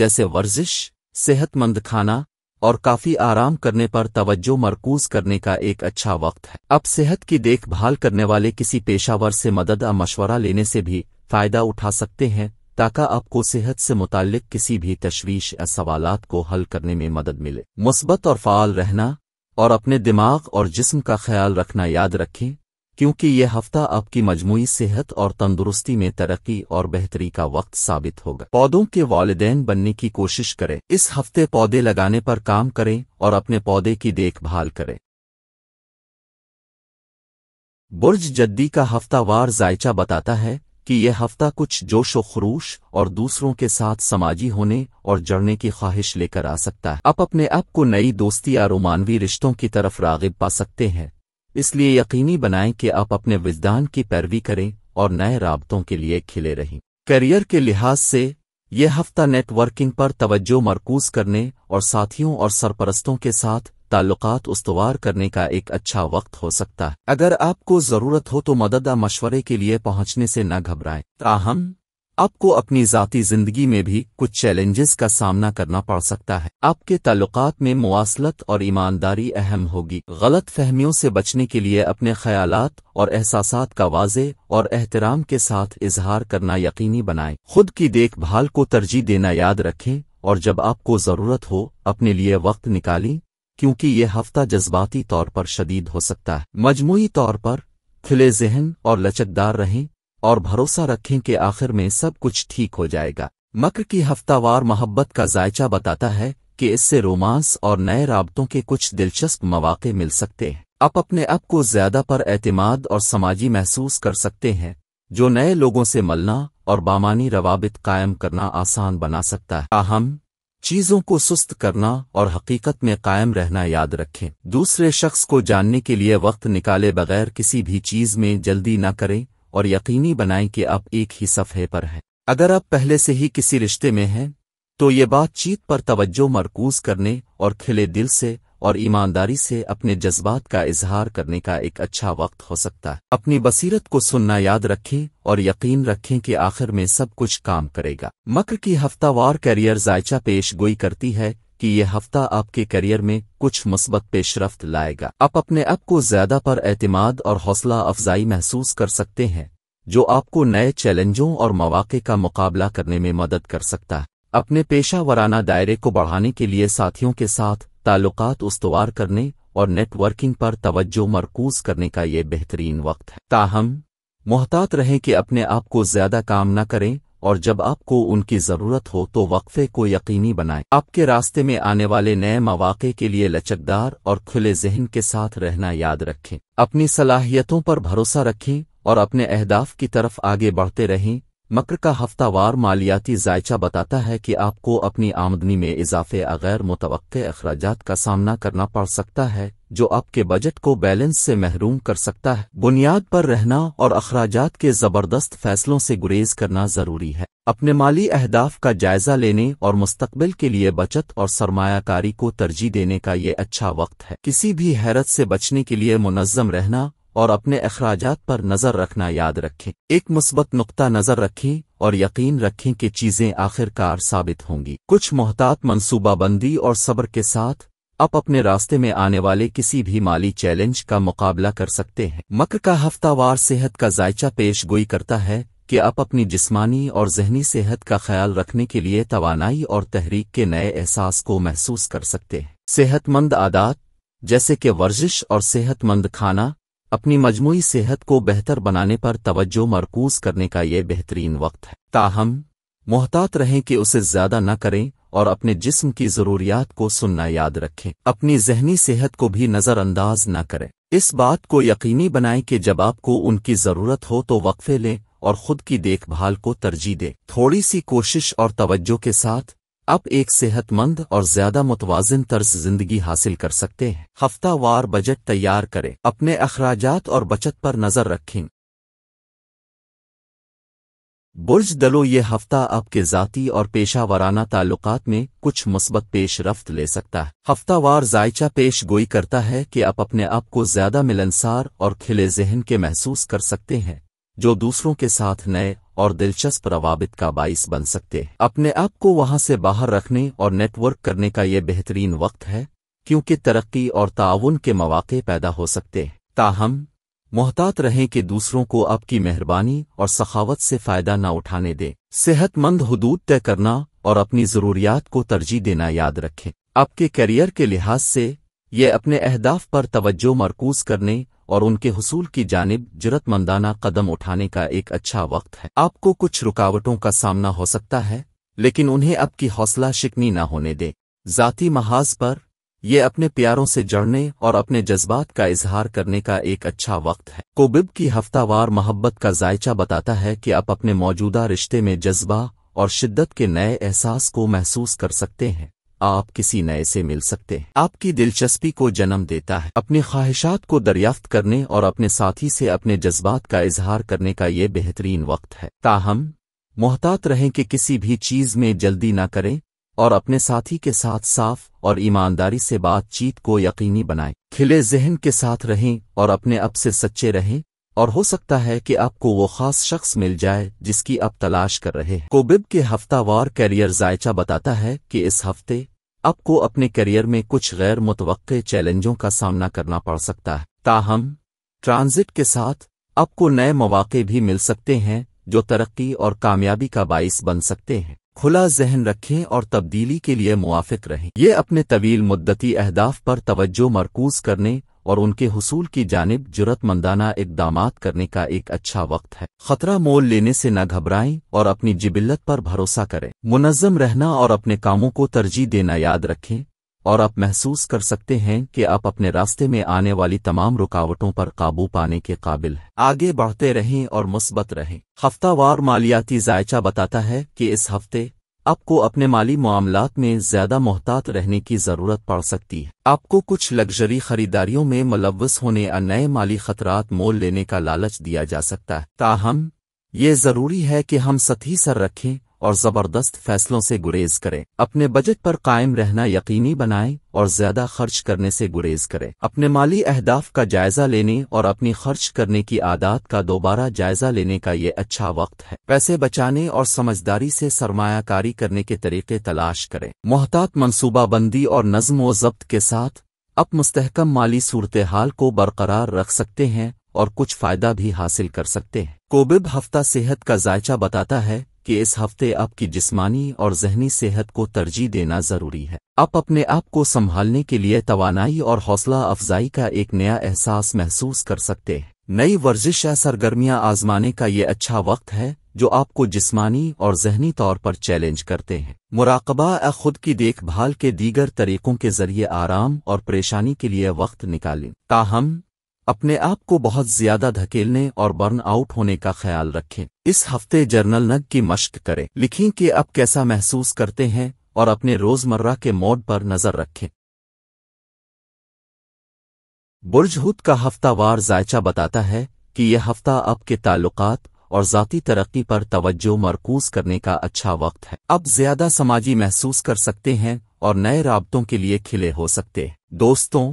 जैसे वर्जिश सेहतमंद खाना और काफ़ी आराम करने पर तवज्जो मरकूज करने का एक अच्छा वक्त है अब सेहत की देखभाल करने वाले किसी पेशावर से मदद या मशवरा लेने से भी फ़ायदा उठा सकते हैं ताकि आपको सेहत से मुतालिक किसी भी तशवीश या सवाल को हल करने में मदद मिले मुस्बत और फ़ाल रहना और अपने दिमाग और जिस्म का ख्याल रखना याद रखें क्योंकि यह हफ्ता आपकी मजमू सेहत और तंदुरुस्ती में तरक्की और बेहतरी का वक्त साबित होगा पौधों के वालदेन बनने की कोशिश करें इस हफ्ते पौधे लगाने पर काम करें और अपने पौधे की देखभाल करें बुर्ज जद्दी का हफ्तावार जायचा बताता है कि यह हफ्ता कुछ जोश व खरूश और दूसरों के साथ समाजी होने और जड़ने की ख्वाहिश लेकर आ सकता है आप अपने आप को नई दोस्ती या रोमानवी रिश्तों की तरफ रागिब पा सकते हैं इसलिए यकीनी बनाएं कि आप अपने विजदान की पैरवी करें और नए राबतों के लिए खिले रहें करियर के लिहाज से यह हफ्ता नेटवर्किंग पर तवज्जो मरकूज करने और साथियों और सरपरस्तों के साथ ताल्लुकात उसवार करने का एक अच्छा वक्त हो सकता है अगर आपको ज़रूरत हो तो मदद मशवरे के लिए पहुंचने से न घबराएं ताहम आपको अपनी जतीी ज़िंदगी में भी कुछ चैलेंजेस का सामना करना पड़ सकता है आपके ताल्लुकात में मुआसलत और ईमानदारी अहम होगी गलत फहमियों से बचने के लिए अपने ख्यालात और एहसास का वाजे और एहतराम के साथ इजहार करना यकीनी बनाएं खुद की देखभाल को तरजीह देना याद रखें और जब आपको ज़रूरत हो अपने लिए वक्त निकालें क्योंकि ये हफ्ता जज्बाती तौर पर शदीद हो सकता है मजमू तौर पर खुले जहन और लचकदार रहें और भरोसा रखें कि आखिर में सब कुछ ठीक हो जाएगा मकर की हफ्तावार मोहब्बत का जायचा बताता है कि इससे रोमांस और नए राबतों के कुछ दिलचस्प मौाक़े मिल सकते हैं आप अपने आप को ज्यादा पर एतमाद और समाजी महसूस कर सकते हैं जो नए लोगों से मलना और बामानी रवाबित कायम करना आसान बना सकता है अहम चीज़ों को सुस्त करना और हकीकत में कायम रहना याद रखें दूसरे शख्स को जानने के लिए वक्त निकाले बगैर किसी भी चीज़ में जल्दी न करें और यकीनी बनाएं कि आप एक ही सफ़े पर हैं अगर आप पहले से ही किसी रिश्ते में हैं तो ये बातचीत पर तवज्जो मरकूज करने और खिले दिल से और ईमानदारी से अपने जज्बात का इजहार करने का एक अच्छा वक्त हो सकता है अपनी बसीरत को सुनना याद रखें और यकीन रखें कि आखिर में सब कुछ काम करेगा मक्र की हफ्तावार कैरियर जायचा पेश गोई करती है कि यह हफ्ता आपके करियर में कुछ मुस्बत पेशरफ लाएगा आप अपने आप को ज्यादा पर एतमाद और हौसला अफजाई महसूस कर सकते हैं जो आपको नए चैलेंजों और मौाक़े का मुकाबला करने में मदद कर सकता है अपने पेशा वराना दायरे को बढ़ाने के लिए साथियों के साथ ताल्लुकात उसवार करने और नेटवर्किंग पर तवज्जो मरकूज करने का ये बेहतरीन वक्त है ताहम मोहतात रहें कि अपने आप को ज्यादा काम न करें और जब आपको उनकी ज़रूरत हो तो वक्फे को यकीनी बनाएं। आपके रास्ते में आने वाले नए मौाक़े के लिए लचकदार और खुले जहन के साथ रहना याद रखें अपनी सलाहियतों पर भरोसा रखें और अपने अहदाफ की तरफ आगे बढ़ते रहें मकर का हफ्तावार मालियाती जायचा बताता है कि आपको अपनी आमदनी में इजाफे अगैर मुतव अखराज का सामना करना पड़ सकता है जो आपके बजट को बैलेंस से महरूम कर सकता है बुनियाद पर रहना और अखराज के ज़बरदस्त फैसलों से गुरेज करना ज़रूरी है अपने माली अहदाफ का जायज़ा लेने और मुस्तबिल के लिए बचत और सरमाकारी को तरजीह देने का ये अच्छा वक्त है किसी भी हैरत से बचने के लिए मुनज़म रहना और अपने अखराजात पर नज़र रखना याद रखें एक मुस्बत नुक्ता नज़र रखें और यकीन रखें कि चीज़ें आखिरकार साबित होंगी कुछ मोहतात मनसूबाबंदी और सब्र के साथ आप अपने रास्ते में आने वाले किसी भी माली चैलेंज का मुकाबला कर सकते हैं मकर का हफ्तावार सेहत का जायचा पेश गोई करता है कि आप अपनी जिस्मानी और जहनी सेहत का ख्याल रखने के लिए तोानाई और तहरीक के नए एहसास को महसूस कर सकते हैं सेहतमंद आदात जैसे कि वर्जिश और सेहतमंद खाना अपनी मजमू सेहत को बेहतर बनाने पर तवज्जो मरकूज करने का ये बेहतरीन वक्त है ताहम मोहतात रहें कि उसे ज्यादा न करें और अपने जिस्म की ज़रूरियात को सुनना याद रखें अपनी जहनी सेहत को भी नज़रअंदाज न करें इस बात को यकीनी बनाएं कि जब आपको उनकी ज़रूरत हो तो वक्फे लें और ख़ुद की देखभाल को तरजीह दें थोड़ी सी कोशिश और तवज्जो के साथ आप एक सेहतमंद और ज्यादा मुतवाजन तर्ज जिंदगी हासिल कर सकते हैं हफ्तावार बजट तैयार करें अपने अखराज और बचत पर नज़र रखें बुर्ज दलो ये हफ्ता आपके ज़ाती और पेशा वाराना ताल्लुकात में कुछ मुस्बत पेश रफ्त ले सकता है हफ्तावार जायचा पेश गोई करता है कि आप अपने आप को ज़्यादा मिलनसार और खिले जहन के महसूस कर सकते हैं जो दूसरों के साथ नए और दिलचस्प रवाबित का बाइस बन सकते अपने आप को वहां से बाहर रखने और नेटवर्क करने का ये बेहतरीन वक्त है क्योंकि तरक्की और ताउन के मौाक़े पैदा हो सकते हैं ताहम मोहतात रहें कि दूसरों को आपकी मेहरबानी और सखावत से फ़ायदा न उठाने दें सेहतमंद हदूद तय करना और अपनी ज़रूरियात को तरजीह देना याद रखें आपके करियर के लिहाज से ये अपने अहदाफ पर तवज्जो मरकूज करने और उनके हसूल की जानब जरूरतमंदाना कदम उठाने का एक अच्छा वक्त है आपको कुछ रुकावटों का सामना हो सकता है लेकिन उन्हें अब की हौसला शिकनी न होने दें जाति महाज पर ये अपने प्यारों से जड़ने और अपने जज्बात का इजहार करने का एक अच्छा वक्त है कोबिब की हफ्तावार मोहब्बत का जायचा बताता है कि आप अपने मौजूदा रिश्ते में जज्बा और शिद्दत के नए एहसास को महसूस कर सकते हैं आप किसी नए से मिल सकते हैं आपकी दिलचस्पी को जन्म देता है अपनी ख्वाहिशात को दरियाफ्त करने और अपने साथी से अपने जज्बात का इजहार करने का ये बेहतरीन वक्त है ताहम मोहतात रहें कि किसी भी चीज़ में जल्दी न करें और अपने साथी के साथ साफ और ईमानदारी से बातचीत को यकीनी बनाएं खिले जहन के साथ रहें और अपने अब से सच्चे रहें और हो सकता है कि आपको वो खास शख्स मिल जाए जिसकी आप तलाश कर रहे हैं कोबिब के हफ्तावार कैरियर जायचा बताता है कि इस हफ्ते आपको अपने करियर में कुछ गैर मुतव चैलेंजों का सामना करना पड़ सकता है ताहम ट्रांजिट के साथ आपको नए मौाक़े भी मिल सकते हैं जो तरक्की और कामयाबी का बाइस बन सकते हैं खुला जहन रखें और तब्दीली के लिए मुआफ़ रहें ये अपने तवील मुद्दती अहदाफ पर तोज्जो मरकूज करने और उनके हसूल की जानब जरूरतमंदाना इकदाम करने का एक अच्छा वक्त है खतरा मोल लेने से न घबराएं और अपनी जिबिलत पर भरोसा करें मुनज़म रहना और अपने कामों को तरजीह देना याद रखें और आप महसूस कर सकते हैं कि आप अपने रास्ते में आने वाली तमाम रुकावटों पर काबू पाने के काबिल हैं आगे बढ़ते रहें और मुस्बत रहें हफ्तावार मालियाती जायचा बताता है कि इस हफ्ते आपको अपने माली मामला में ज्यादा मोहतात रहने की जरूरत पड़ सकती है आपको कुछ लग्जरी खरीदारियों में मुलवस होने या नए माली खतरात मोल लेने का लालच दिया जा सकता है ताहम ये जरूरी है कि हम सतही सर रखें और ज़बरदस्त फैसलों से गुरेज करें अपने बजट पर कायम रहना यकीनी बनाएं और ज़्यादा खर्च करने से गुरेज करें अपने माली अहदाफ का जायज़ा लेने और अपनी खर्च करने की आदत का दोबारा जायज़ा लेने का ये अच्छा वक्त है पैसे बचाने और समझदारी से सरमायाकारी करने के तरीके तलाश करें मोहतात मनसूबाबंदी और नज्म व जब्त के साथ आप मुस्तहकम माली सूरत हाल को बरकरार रख सकते हैं और कुछ फ़ायदा भी हासिल कर सकते हैं कोबिब हफ्ता सेहत का जायचा बताता है कि इस हफ्ते आपकी जिस्मानी और जहनी सेहत को तरजीह देना ज़रूरी है आप अपने आप को संभालने के लिए तवानाई और हौसला अफजाई का एक नया एहसास महसूस कर सकते हैं नई वर्जिश या सरगर्मियाँ आजमाने का ये अच्छा वक्त है जो आपको जिस्मानी और जहनी तौर पर चैलेंज करते हैं मुराकबा या खुद की देखभाल के दीगर तरीकों के जरिए आराम और परेशानी के लिए वक्त निकालें ताहम अपने आप को बहुत ज्यादा धकेलने और बर्न आउट होने का ख्याल रखें इस हफ्ते जर्नल नग की मश्क करें लिखें कि आप कैसा महसूस करते हैं और अपने रोजमर्रा के मोड पर नजर रखें बुरजहूत का हफ्तावार जायचा बताता है कि यह हफ्ता आपके ताल्लुकात और जाती तरक्की पर तवज्जो मरकूज करने का अच्छा वक्त है आप ज्यादा समाजी महसूस कर सकते हैं और नए राबतों के लिए खिले हो सकते हैं दोस्तों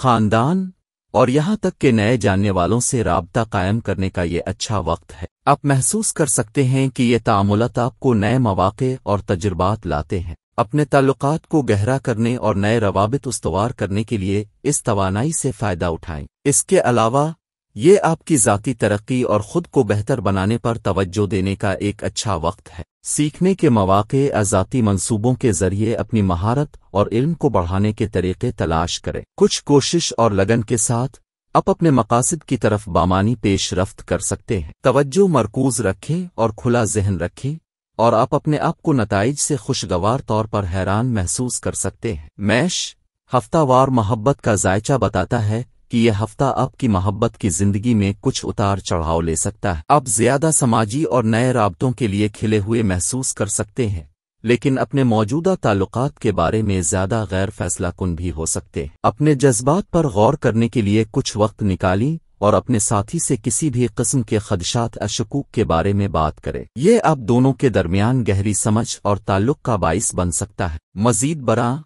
खानदान और यहाँ तक के नए जानने वालों से रबता कायम करने का ये अच्छा वक्त है आप महसूस कर सकते हैं कि ये तामुलत आपको नए मौाक़े और तजुर्बात लाते हैं अपने ताल्लुकात को गहरा करने और नए रवाबित उसवार करने के लिए इस तोानाई से फ़ायदा उठाएं इसके अलावा ये आपकी ज़ाती तरक्की और ख़ुद को बेहतर बनाने पर तवज्जो देने का एक अच्छा वक्त है सीखने के मौाक़े अजाती मंसूबों के जरिए अपनी महारत और इल्म को बढ़ाने के तरीके तलाश करें कुछ कोशिश और लगन के साथ आप अपने मकासद की तरफ बामानी पेश रफ्त कर सकते हैं तवज्जो मरकूज रखें और खुला जहन रखें और आप अपने आप को नतज से खुशगवार तौर पर हैरान महसूस कर सकते हैं मैश हफ्तावार मोहब्बत का जायचा बताता है कि यह हफ्ता आपकी मोहब्बत की जिंदगी में कुछ उतार चढ़ाव ले सकता है आप ज्यादा समाजी और नए राबतों के लिए खिले हुए महसूस कर सकते हैं लेकिन अपने मौजूदा ताल्लुकात के बारे में ज्यादा गैर फैसला कुन भी हो सकते हैं अपने जज्बात पर गौर करने के लिए कुछ वक्त निकाली और अपने साथी से किसी भी किस्म के खदशात अशकूक के बारे में बात करें ये आप दोनों के दरमियान गहरी समझ और ताल्लुक का बाइस बन सकता है मजीद बरा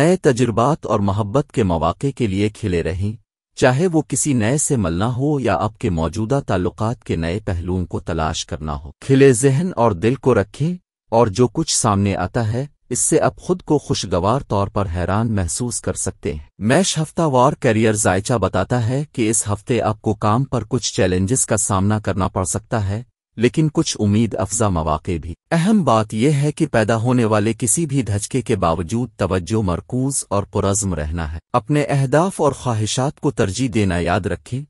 नए तजुर्बात और मोहब्बत के मौाक़े के लिए खिले रहें चाहे वो किसी नए से मिलना हो या आपके मौजूदा ताल्लुकात के नए पहलुओं को तलाश करना हो खिले जहन और दिल को रखें और जो कुछ सामने आता है इससे आप खुद को खुशगवार तौर पर हैरान महसूस कर सकते हैं मैश हफ्तावार कैरियर जायचा बताता है कि इस हफ्ते आपको काम पर कुछ चैलेंजेस का सामना करना पड़ सकता है लेकिन कुछ उम्मीद अफजा मवाक़े भी अहम बात यह है कि पैदा होने वाले किसी भी धचके के बावजूद तवज्जो मरकूज और पुरज़म रहना है अपने अहदाफ और ख्वाहिशात को तरजीह देना याद रखें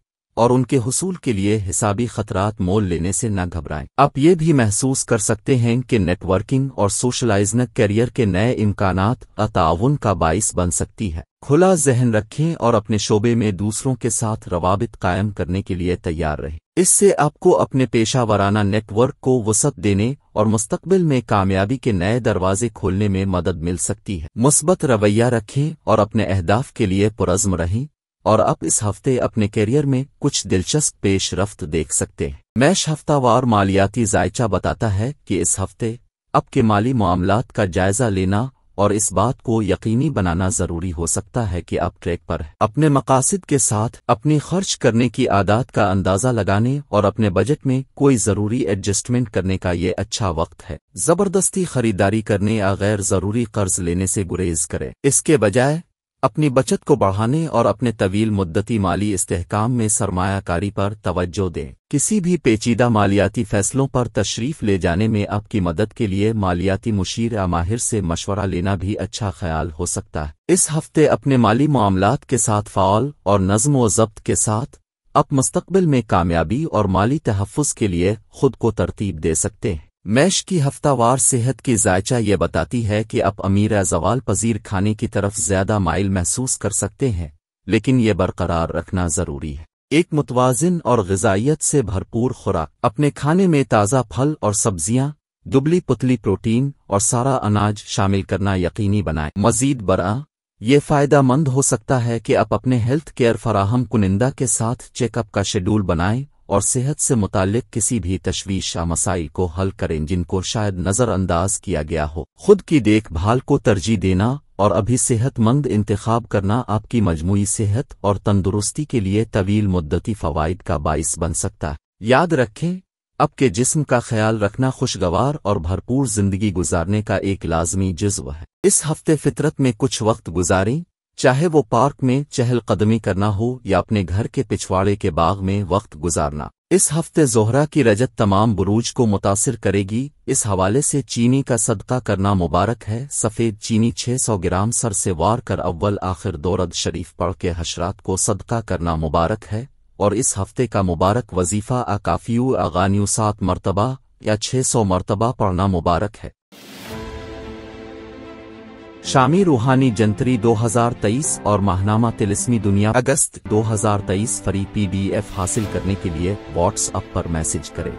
और उनके हसूल के लिए हिसाबी खतरात मोल लेने से न घबराएं आप ये भी महसूस कर सकते हैं कि नेटवर्किंग और सोशलाइजनक कैरियर के नए इम्कान ताउन का बाइस बन सकती है खुला जहन रखें और अपने शोबे में दूसरों के साथ रवाबित कायम करने के लिए तैयार रहें इससे आपको अपने पेशा वराना नेटवर्क को वसत देने और मुस्तबिल में कामयाबी के नए दरवाजे खोलने में मदद मिल सकती है मुस्बत रवैया रखें और अपने अहदाफ के लिए पुरज्म रहें और आप इस हफ्ते अपने कैरियर में कुछ दिलचस्प पेशरफ्त देख सकते हैं मैश हफ्तावार मालियाती जायचा बताता है कि इस हफ्ते आपके माली मामला का जायजा लेना और इस बात को यकीनी बनाना ज़रूरी हो सकता है कि आप ट्रैक पर हैं अपने मकासद के साथ अपने खर्च करने की आदत का अंदाज़ा लगाने और अपने बजट में कोई ज़रूरी एडजस्टमेंट करने का ये अच्छा वक्त है ज़बरदस्ती खरीदारी करने या गैर ज़रूरी कर्ज लेने से गुरेज करें इसके बजाय अपनी बचत को बढ़ाने और अपने तवील मुद्दती माली इस्तेकाम में सरमायाकारी पर तवज्जो दें किसी भी पेचीदा मालियाती फैसलों पर तशरीफ ले जाने में आपकी मदद के लिए मालियाती मुशीर या माहिर से मशवरा लेना भी अच्छा ख्याल हो सकता है इस हफ्ते अपने माली मामलात के साथ फ़ाल और नज्म व जब्त के साथ आप मुस्तबिल में कामयाबी और माली तहफ़ के लिए खुद को तरतीब दे सकते हैं मैश की हफ्तावार सेहत की जायचा ये बताती है कि आप अमीर जवाल पजीर खाने की तरफ ज्यादा माइल महसूस कर सकते हैं लेकिन ये बरकरार रखना ज़रूरी है एक मुतवाजन और गजाइत से भरपूर खुराक अपने खाने में ताज़ा फल और सब्जियां, दुबली पुतली प्रोटीन और सारा अनाज शामिल करना यकीनी बनाए मजीद बरा ये फ़ायदा मंद हो सकता है कि आप अपने हेल्थ केयर फराहम कुनिंदा के साथ चेकअप का शेड्यूल बनाएं और सेहत से मुतालिक किसी भी तशवीश या मसाइल को हल करें जिनको शायद नज़रअंदाज किया गया हो खुद की देखभाल को तरजीह देना और अभी सेहतमंद इंतखब करना आपकी मजमू सेहत और तंदुरुस्ती के लिए तवील मुद्दती फ़वाद का बायस बन सकता है याद रखें आपके जिस्म का ख्याल रखना खुशगवार और भरपूर जिंदगी गुजारने का एक लाजमी जज्व है इस हफ्ते फितरत में कुछ वक्त गुजारें चाहे वो पार्क में चहलकदमी करना हो या अपने घर के पिछवाड़े के बाग में वक्त गुजारना इस हफ्ते जोहरा की रजत तमाम बुरूज को मुतासर करेगी इस हवाले से चीनी का सदका करना मुबारक है सफ़ेद चीनी 600 ग्राम सर से वार कर अव्वल आखिर दौरद शरीफ पढ़ के हशरात को सदका करना मुबारक है और इस हफ्ते का मुबारक वजीफ़ा अकाफियू अगानियू सात मरतबा या 600 मरतबा पढ़ना मुबारक है शामी रूहानी जंतरी 2023 और माहनामा तिलस्मी दुनिया अगस्त 2023 फरी पीडीएफ हासिल करने के लिए व्हाट्सएप पर मैसेज करें